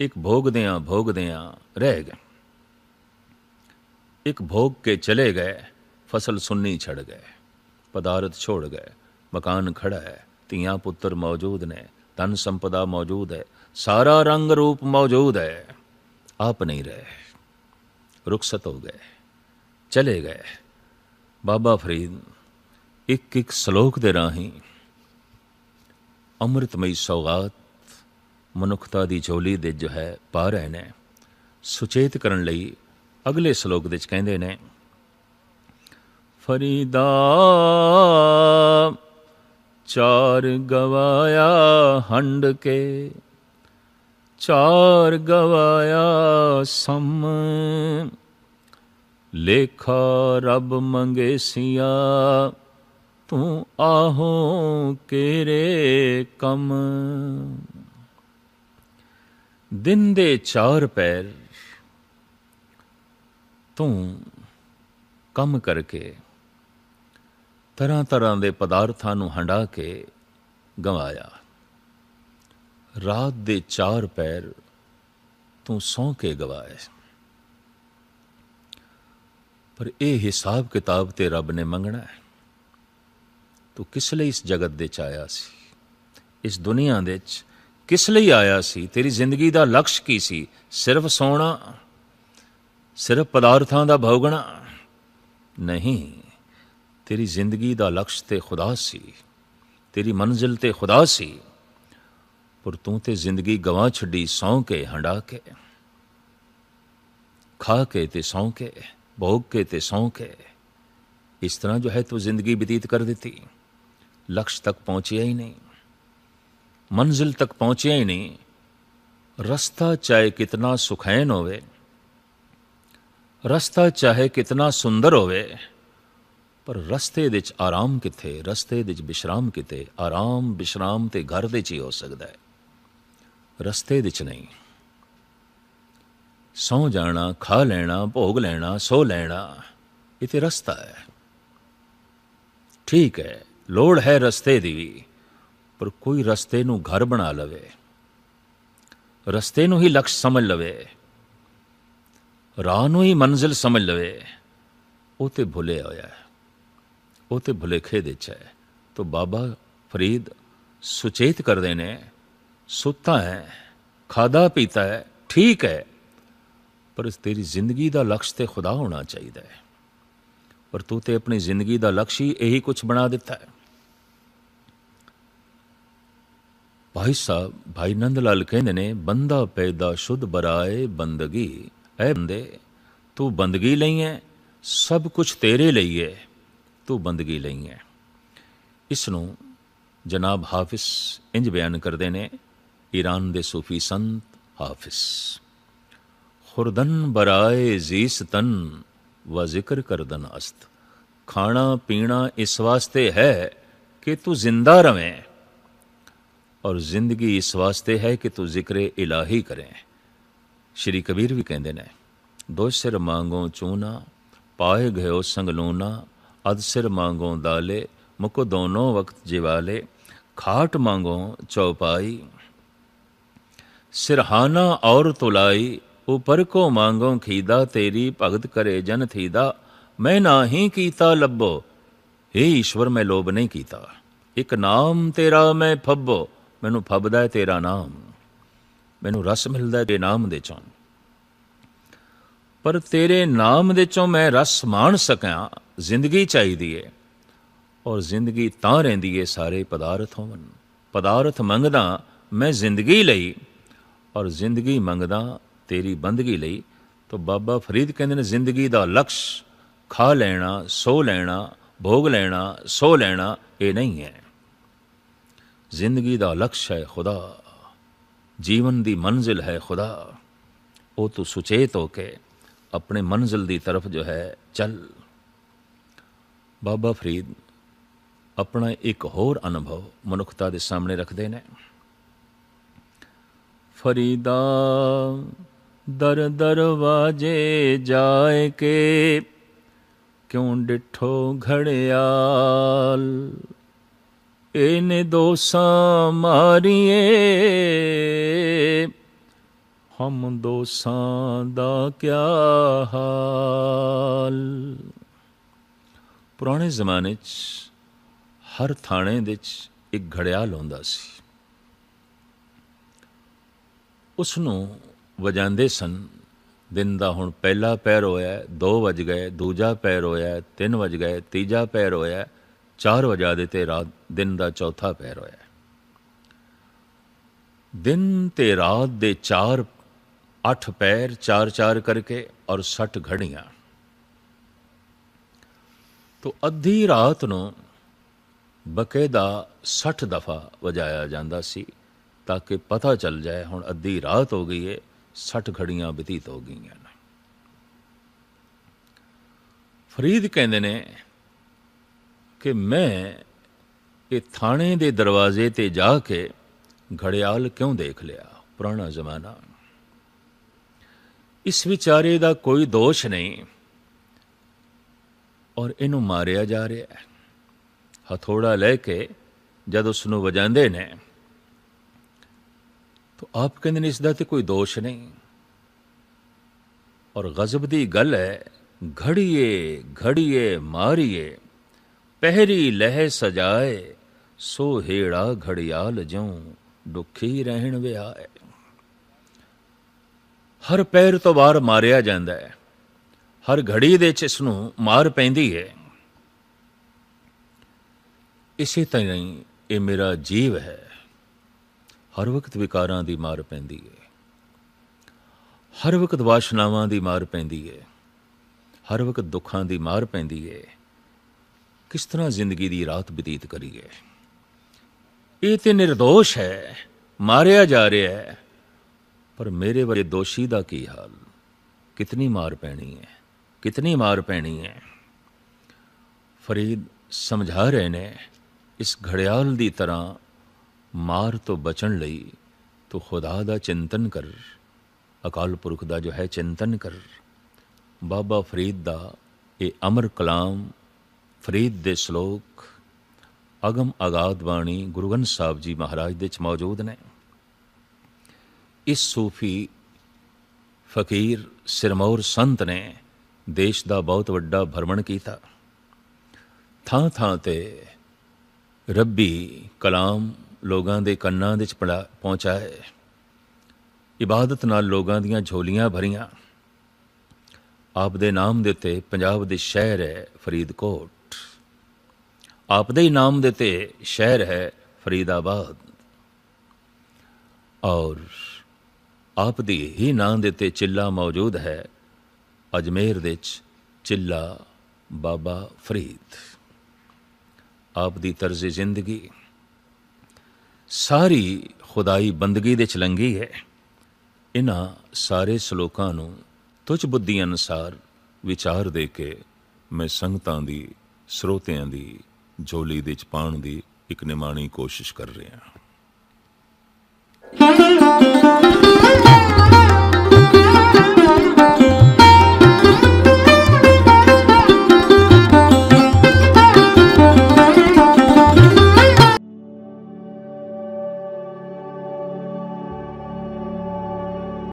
A: ਇੱਕ ਭੋਗਦਿਆਂ ਭੋਗਦਿਆਂ ਰਹਿ ਗਏ ਇੱਕ ਭੋਗ ਕੇ ਚਲੇ ਗਏ ਫਸਲ ਸੁੰਨੀ ਛੜ ਗਏ ਪਦਾਰਥ ਛੋੜ ਗਏ ਮਕਾਨ ਖੜਾ ਹੈ ਧੀਆਂ ਪੁੱਤਰ ਮੌਜੂਦ ਨੇ ਧਨ ਸੰਪਦਾ ਮੌਜੂਦ ਹੈ ਸਾਰਾ ਰੰਗ ਰੂਪ ਮੌਜੂਦ ਹੈ ਆਪ ਨਹੀਂ ਰਹੇ ਰੁਖਸਤ ਹੋ ਗਏ ਚਲੇ ਗਏ ਬਾਬਾ ਫਰੀਦ ਇੱਕ ਇੱਕ ਸ਼ਲੋਕ ਦੇ ਰਾਹੀਂ ਅੰਮ੍ਰਿਤਮਈ ਸੌਗਾਤ ਮਨੁੱਖਤਾ ਦੀ ਝੋਲੀ ਦੇ ਜੋ ਹੈ ਪਾ ਰਹੇ ਨੇ ਸੁਚੇਤ ਕਰਨ ਲਈ ਅਗਲੇ ਸ਼ਲੋਕ ਦੇ ਵਿੱਚ ਕਹਿੰਦੇ ਨੇ ਫਰੀਦਾ ਚਾਰ ਗਵਾਇਆ ਹੰਡ ਕੇ ਚਾਰ ਗਵਾਇਆ ਸਮ ਲੇਖਾ ਰੱਬ ਮੰਗੇਸੀਆ ਤੂੰ ਆਹੋ ਕੇਰੇ ਕਮ ਦਿਨ ਦੇ ਚਾਰ ਪੈਰ ਤੂੰ ਕੰਮ ਕਰਕੇ ਤਰ੍ਹਾਂ ਤਰ੍ਹਾਂ ਦੇ ਪਦਾਰਥਾਂ ਨੂੰ ਹੰਡਾ ਕੇ ਗਵਾਇਆ ਰਾਤ ਦੇ ਚਾਰ ਪੈਰ ਤੂੰ ਸੌਂ ਕੇ ਗਵਾਇਆ ਪਰ ਇਹ ਹਿਸਾਬ ਕਿਤਾਬ ਤੇ ਰੱਬ ਨੇ ਮੰਗਣਾ ਹੈ ਤੂੰ ਕਿਸ ਲਈ ਇਸ ਜਗਤ ਦੇ ਚ ਆਇਆ ਸੀ ਇਸ ਦੁਨੀਆ ਦੇ ਚ ਕਿਸ ਲਈ ਆਇਆ ਸੀ ਤੇਰੀ ਜ਼ਿੰਦਗੀ ਦਾ ਲਕਸ਼ ਕੀ ਸੀ ਸਿਰਫ ਸੋਣਾ ਸਿਰਫ ਪਦਾਰਥਾਂ ਦਾ ਭੋਗਣਾ ਨਹੀਂ ਤੇਰੀ ਜ਼ਿੰਦਗੀ ਦਾ ਲਕਸ਼ ਤੇ ਖੁਦਾ ਸੀ ਤੇਰੀ ਮੰਜ਼ਿਲ ਤੇ ਖੁਦਾ ਸੀ ਪਰ ਤੂੰ ਤੇ ਜ਼ਿੰਦਗੀ ਗਵਾ ਛੱਡੀ ਸੌਂ ਕੇ ਹੰਡਾ ਕੇ ਖਾ ਕੇ ਤੇ ਸੌਂ ਕੇ ਭੋਗ ਕੇ ਤੇ ਸੌਂ ਕੇ ਇਸ ਤਰ੍ਹਾਂ ਜੋ ਹੈ ਤੋ ਜ਼ਿੰਦਗੀ ਬਤੀਤ ਕਰ ਦਿੱਤੀ ਲਕਸ਼ ਤੱਕ ਪਹੁੰਚਿਆ ਹੀ ਨਹੀਂ ਮੰਜ਼ਿਲ ਤੱਕ ਪਹੁੰਚਿਆ ਹੀ ਨਹੀਂ ਰਸਤਾ ਚਾਹੇ ਕਿਤਨਾ ਸੁਖੈਨ ਹੋਵੇ ਰਸਤਾ ਚਾਹੇ ਕਿਤਨਾ ਸੁੰਦਰ ਹੋਵੇ ਪਰ ਰਸਤੇ ਵਿੱਚ ਆਰਾਮ ਕਿੱਥੇ ਰਸਤੇ ਵਿੱਚ ਬਿਸ਼ਰਾਮ ਕਿਤੇ ਆਰਾਮ ਬਿਸ਼ਰਾਮ ਤੇ ਘਰ ਦੇ ਚ ਹੀ ਹੋ ਸਕਦਾ ਹੈ ਰਸਤੇ ਵਿੱਚ ਨਹੀਂ ਸੌ ਜਾਣਾ ਖਾ ਲੈਣਾ ਭੋਗ ਲੈਣਾ ਸੋ ਲੈਣਾ ਇਹ ਤੇ ਰਸਤਾ ਹੈ ਠੀਕ ਹੈ ਲੋੜ ਹੈ ਰਸਤੇ ਦੀ ਵੀ ਪਰ ਕੋਈ ਰਸਤੇ ਨੂੰ ਘਰ ਬਣਾ ਲਵੇ ਰਸਤੇ ਨੂੰ ਹੀ ਲਕਸ਼ ਸਮਝ ਲਵੇ ਰਾਹ ਨੂੰ ਹੀ ਮੰਜ਼ਿਲ ਸਮਝ ਲਵੇ ਉਹ ਤੇ ਭੁਲੇ ਹੋਇਆ ਹੈ ਉਹ ਤੇ ਭੁਲੇਖੇ ਦੇ ਚ ਹੈ ਤੋ ਬਾਬਾ ਫਰੀਦ ਸੁਚੇਤ ਕਰਦੇ ਨੇ ਸੁੱਤਾ ਹੈ ਖਾਦਾ ਪੀਤਾ ਹੈ ਠੀਕ ਹੈ ਪਰ ਇਸ ਤੇਰੀ ਜ਼ਿੰਦਗੀ ਦਾ ਲਕਸ਼ ਤੇ ਖੁਦਾ ਹੋਣਾ ਚਾਹੀਦਾ ਹੈ ਪਰ ਤੂੰ ਤੇ ਆਪਣੀ ਜ਼ਿੰਦਗੀ ਦਾ ਲਕਸ਼ ਹੀ ਇਹੀ ਕੁਝ ਬਣਾ ਦਿੱਤਾ ਹੈ ਭਾਈ ਸਾਹਿਬ ਭਾਈ ਨੰਦ ਲਾਲ ਕਹਿੰਦੇ ਨੇ ਬੰਦਾ ਪੈਦਾ ਸ਼ੁੱਧ ਬਰਾਏ ਬੰਦਗੀ ਐ ਬੰਦੇ ਤੂੰ ਬੰਦਗੀ ਲਈ ਹੈ ਸਭ ਕੁਝ ਤੇਰੇ ਲਈ ਹੈ ਤੂੰ ਬੰਦਗੀ ਲਈ ਹੈ ਇਸ ਨੂੰ ਜਨਾਬ ਹਾਫਿਜ਼ ਇੰਜ ਬਿਆਨ ਕਰਦੇ ਨੇ ਈਰਾਨ ਦੇ ਸੂਫੀ ਸੰਤ ਹਾਫਿਜ਼ ਖੁਰਦਨ बराए जीसतन ਵਾ ਜ਼ਿਕਰ ਕਰਦਨ ਅਸਤ ਖਾਣਾ ਪੀਣਾ ਇਸ ਵਾਸਤੇ ਹੈ ਕਿ ਤੂੰ ਜ਼ਿੰਦਾ ਰਵੇਂ ਔਰ ਜ਼ਿੰਦਗੀ ਇਸ ਵਾਸਤੇ ਹੈ ਕਿ ਤੂੰ ਜ਼ਿਕਰੇ ਇਲਾਹੀ ਕਰੇ ਸ਼੍ਰੀ ਕਬੀਰ ਵੀ ਕਹਿੰਦੇ ਨੇ ਦੋ ਸਿਰ ਮੰਗੋ ਚੂਨਾ ਪਾਏ ਗਇਓ ਸੰਗ ਲੋਨਾ ਅਦ ਸਿਰ ਮੰਗੋ ਦਾਲੇ ਮੁਕੋ ਦੋਨੋ ਵਕਤ ਜਿਵਾਲੇ ਖਾਟ ਮੰਗੋ ਚੌਪਾਈ ਸਿਰਹਾਨਾ ਔਰ ਤੁਲਾਈ ਉਪਰ ਕੋ ਮੰਗੋ ਖੀਦਾ ਤੇਰੀ ਭਗਤ ਕਰੇ ਜਨ ਥੀਦਾ ਮੈਂ ਨਾਹੀ ਕੀਤਾ ਲੱਭੋ ਏ ਈਸ਼ਵਰ ਮੈਂ ਲੋਭ ਨਹੀਂ ਕੀਤਾ ਇੱਕ ਨਾਮ ਤੇਰਾ ਮੈਂ ਫੱਬੋ ਮੈਨੂੰ ਫੱਬਦਾ ਹੈ ਤੇਰਾ ਨਾਮ ਮੈਨੂੰ ਰਸ ਮਿਲਦਾ ਹੈ ਤੇ ਨਾਮ ਦੇ ਚੋਂ ਪਰ ਤੇਰੇ ਨਾਮ ਦੇ ਚੋਂ ਮੈਂ ਰਸ ਮਾਣ ਸਕਾਂ ਜ਼ਿੰਦਗੀ ਚਾਹੀਦੀ ਏ ਔਰ ਜ਼ਿੰਦਗੀ ਤਾਂ ਰਹਿੰਦੀ ਏ ਸਾਰੇ ਪਦਾਰਥ ਹੋਵਨ ਪਦਾਰਥ ਮੰਗਦਾ ਮੈਂ ਜ਼ਿੰਦਗੀ ਲਈ ਔਰ ਜ਼ਿੰਦਗੀ ਮੰਗਦਾ ਤੇਰੀ ਬੰਦਗੀ ਲਈ ਤਾਂ ਬਾਬਾ ਫਰੀਦ ਕਹਿੰਦੇ ਨੇ ਜ਼ਿੰਦਗੀ ਦਾ ਲਕਸ਼ ਖਾ ਲੈਣਾ ਸੋ ਲੈਣਾ ਭੋਗ ਲੈਣਾ ਸੋ ਲੈਣਾ ਇਹ ਨਹੀਂ ਹੈ ਜ਼ਿੰਦਗੀ ਦਾ ਲਕਸ਼ ਹੈ ਖੁਦਾ ਜੀਵਨ ਦੀ ਮੰਜ਼ਿਲ ਹੈ ਖੁਦਾ ਉਹ ਤੂੰ ਸੁਚੇਤ ਹੋ ਕੇ ਆਪਣੇ ਮੰਜ਼ਿਲ ਦੀ ਤਰਫ ਜੋ ਹੈ ਚੱਲ ਬਾਬਾ ਫਰੀਦ ਆਪਣਾ ਇੱਕ ਹੋਰ ਅਨੁਭਵ ਮਨੁੱਖਤਾ ਦੇ ਸਾਹਮਣੇ ਰੱਖਦੇ ਨੇ ਫਰੀਦਾ ਦਰ ਦਰਵਾਜੇ ਜਾਏ ਕੇ ਕਿਉਂ ਡਿਠੋ ਘੜਿਆਲ ਇਹਨੇ ਦੋਸਾਂ ਮਾਰੀਏ ਹਮ ਦੋਸਾਂ ਦਾ ਕਿਆ ਹਾਲ ਪੁਰਾਣੇ ਜ਼ਮਾਨੇ 'ਚ ਹਰ ਥਾਣੇ ਦੇ 'ਚ ਇੱਕ ਘੜਿਆਲ ਹੁੰਦਾ ਸੀ ਉਸ ਨੂੰ ਵਜਾਂਦੇ ਸਨ ਦਿਨ ਦਾ ਹੁਣ ਪਹਿਲਾ ਪੈਰ ਹੋਇਆ 2 ਵਜ ਗਏ ਦੂਜਾ ਪੈਰ ਹੋਇਆ 3 ਵਜ ਗਏ ਤੀਜਾ ਪੈਰ ਹੋਇਆ 4 ਵਜਾ ਤੇ ਰਾਤ ਦਿਨ ਦਾ ਚੌਥਾ ਪੈਰ ਹੋਇਆ ਦਿਨ ਤੇ ਰਾਤ ਦੇ 4 8 ਪੈਰ 4-4 ਕਰਕੇ ਔਰ 60 ਘੜੀਆਂ ਤੋ ਅੱਧੀ ਰਾਤ ਨੂੰ ਬਕਾਇਦਾ 60 ਦਫਾ ਵਜਾਇਆ ਜਾਂਦਾ ਸੀ ਤਾਂ ਕਿ ਪਤਾ ਚੱਲ ਜਾਏ ਹੁਣ ਅੱਧੀ ਰਾਤ ਹੋ ਗਈ ਏ 60 ਘੜੀਆਂ ਬਤੀਤ ਹੋ ਗਈਆਂ ਨੇ ਫਰੀਦ ਕਹਿੰਦੇ ਨੇ ਕਿ ਮੈਂ ਇਹ ਥਾਣੇ ਦੇ ਦਰਵਾਜ਼ੇ ਤੇ ਜਾ ਕੇ ਘੜਿਆਲ ਕਿਉਂ ਦੇਖ ਲਿਆ ਪੁਰਾਣਾ ਜ਼ਮਾਨਾ ਇਸ ਵਿਚਾਰੇ ਦਾ ਕੋਈ ਦੋਸ਼ ਨਹੀਂ ਔਰ ਇਹਨੂੰ ਮਾਰਿਆ ਜਾ ਰਿਹਾ ਹੈ ਹਥੋੜਾ ਲੈ ਕੇ ਜਦ ਉਸ ਨੂੰ ਵਜਾਉਂਦੇ ਨੇ ਤੋ ਆਪ ਕਹਿੰਦੇ ਨੇ ਇਸ ਦਾ ਤੇ ਕੋਈ ਦੋਸ਼ ਨਹੀਂ ਔਰ ਗਜ਼ਬ ਦੀ ਗੱਲ ਹੈ ਘੜੀਏ ਘੜੀਏ ਮਾਰੀਏ ਪਹਿਰੀ ਲਹਿ ਸਜਾਏ ਸੋ ਹੀੜਾ ਘੜਿਆਲ ਜਉ ਦੁਖੀ ਰਹਿਣ ਵਿਆਏ ਹਰ ਪੈਰ ਤੋਂ ਵਾਰ ਮਾਰਿਆ ਜਾਂਦਾ ਹੈ ਹਰ ਘੜੀ ਦੇ ਚ ਇਸ ਨੂੰ ਮਾਰ ਪੈਂਦੀ ਹੈ ਇਸੇ ਤਰ੍ਹਾਂ ਇਹ ਮੇਰਾ ਜੀਵ ਹੈ ਹਰ ਵਕਤ ਵਿਕਾਰਾਂ ਦੀ ਮਾਰ ਪੈਂਦੀ ਹੈ ਹਰ ਵਕਤ ਵਾਸ਼ਨਾਵਾਂ ਦੀ ਮਾਰ ਪੈਂਦੀ ਹੈ ਹਰ ਵਕਤ ਦੁੱਖਾਂ ਦੀ ਮਾਰ ਪੈਂਦੀ ਹੈ ਕਿਸ ਤਰ੍ਹਾਂ ਜ਼ਿੰਦਗੀ ਦੀ ਰਾਤ ਬਤੀਤ ਕਰੀਏ ਇਹ ਤੇ નિર્ਦੋਸ਼ ਹੈ ਮਾਰਿਆ ਜਾ ਰਿਹਾ ਹੈ ਪਰ ਮੇਰੇ ਵਰੇ ਦੋਸ਼ੀ ਦਾ ਕੀ ਹਾਲ ਕਿਤਨੀ ਮਾਰ ਪੈਣੀ ਹੈ ਕਿਤਨੀ ਮਾਰ ਪੈਣੀ ਹੈ ਫਰੀਦ ਸਮਝਾ ਰਹੇ ਨੇ ਇਸ ਘੜਿਆਲ ਦੀ ਤਰ੍ਹਾਂ ਮਾਰ ਤੋਂ ਬਚਣ ਲਈ ਤੂੰ ਖੁਦਾ ਦਾ ਚਿੰਤਨ ਕਰ ਅਕਾਲ ਪੁਰਖ ਦਾ ਜੋ ਹੈ ਚਿੰਤਨ ਕਰ ਬਾਬਾ ਫਰੀਦ ਦਾ ਇਹ ਅਮਰ ਕਲਾਮ ਫਰੀਦ ਦੇ ਸ਼ਲੋਕ ਅਗਮ ਅਗਾਦ ਬਾਣੀ ਗੁਰੂ ਗ੍ਰੰਥ ਸਾਹਿਬ ਜੀ ਮਹਾਰਾਜ ਦੇ ਚ ਮੌਜੂਦ ਨੇ ਇਸ ਸੂਫੀ ਫਕੀਰ ਸਿਰਮੌਰ ਸੰਤ ਨੇ ਦੇਸ਼ ਦਾ ਬਹੁਤ ਵੱਡਾ ਭਰਮਣ ਕੀਤਾ ਥਾਂ ਥਾਂ ਤੇ ਰੱਬੀ ਕਲਾਮ ਲੋਕਾਂ ਦੇ ਕੰਨਾਂ ਵਿੱਚ ਪਹੁੰਚਾਏ ਇਬਾਦਤ ਨਾਲ ਲੋਕਾਂ ਦੀਆਂ ਝੋਲੀਆਂ ਭਰੀਆਂ ਆਪ ਦੇ ਨਾਮ ਦੇ ਉੱਤੇ ਪੰਜਾਬ ਦੇ ਸ਼ਹਿਰ ਹੈ ਫਰੀਦਕੋਟ ਆਪ ਦੇ ਨਾਮ ਦੇ ਉੱਤੇ ਸ਼ਹਿਰ ਹੈ ਫਰੀਦਾਬਾਦ ਔਰ ਆਪ ਦੇ ਹੀ ਨਾਮ ਦੇ ਉੱਤੇ ਚਿੱਲਾ ਮੌਜੂਦ ਹੈ ਅਜਮੇਰ ਦੇ ਵਿੱਚ ਚਿੱਲਾ ਬਾਬਾ ਫਰੀਦ ਆਪ ਦੀ ਤਰਜ਼ੇ ਜ਼ਿੰਦਗੀ ਸਾਰੀ ਖੁਦਾਈ ਬੰਦਗੀ ਦੇ ਚਲੰਗੀ ਹੈ ਇਹਨਾਂ ਸਾਰੇ ਸ਼ਲੋਕਾਂ ਨੂੰ ਤੁਝ ਬੁੱਧੀ ਅਨਸਾਰ ਵਿਚਾਰ ਦੇ ਕੇ ਮੈਂ ਸੰਗਤਾਂ ਦੀ ਸਰੋਤਿਆਂ ਦੀ ਝੋਲੀ ਦੇ ਚ ਪਾਉਣ ਦੀ ਇੱਕ ਨਿਮਾਣੀ ਕੋਸ਼ਿਸ਼ ਕਰ ਰਿਹਾ ਹਾਂ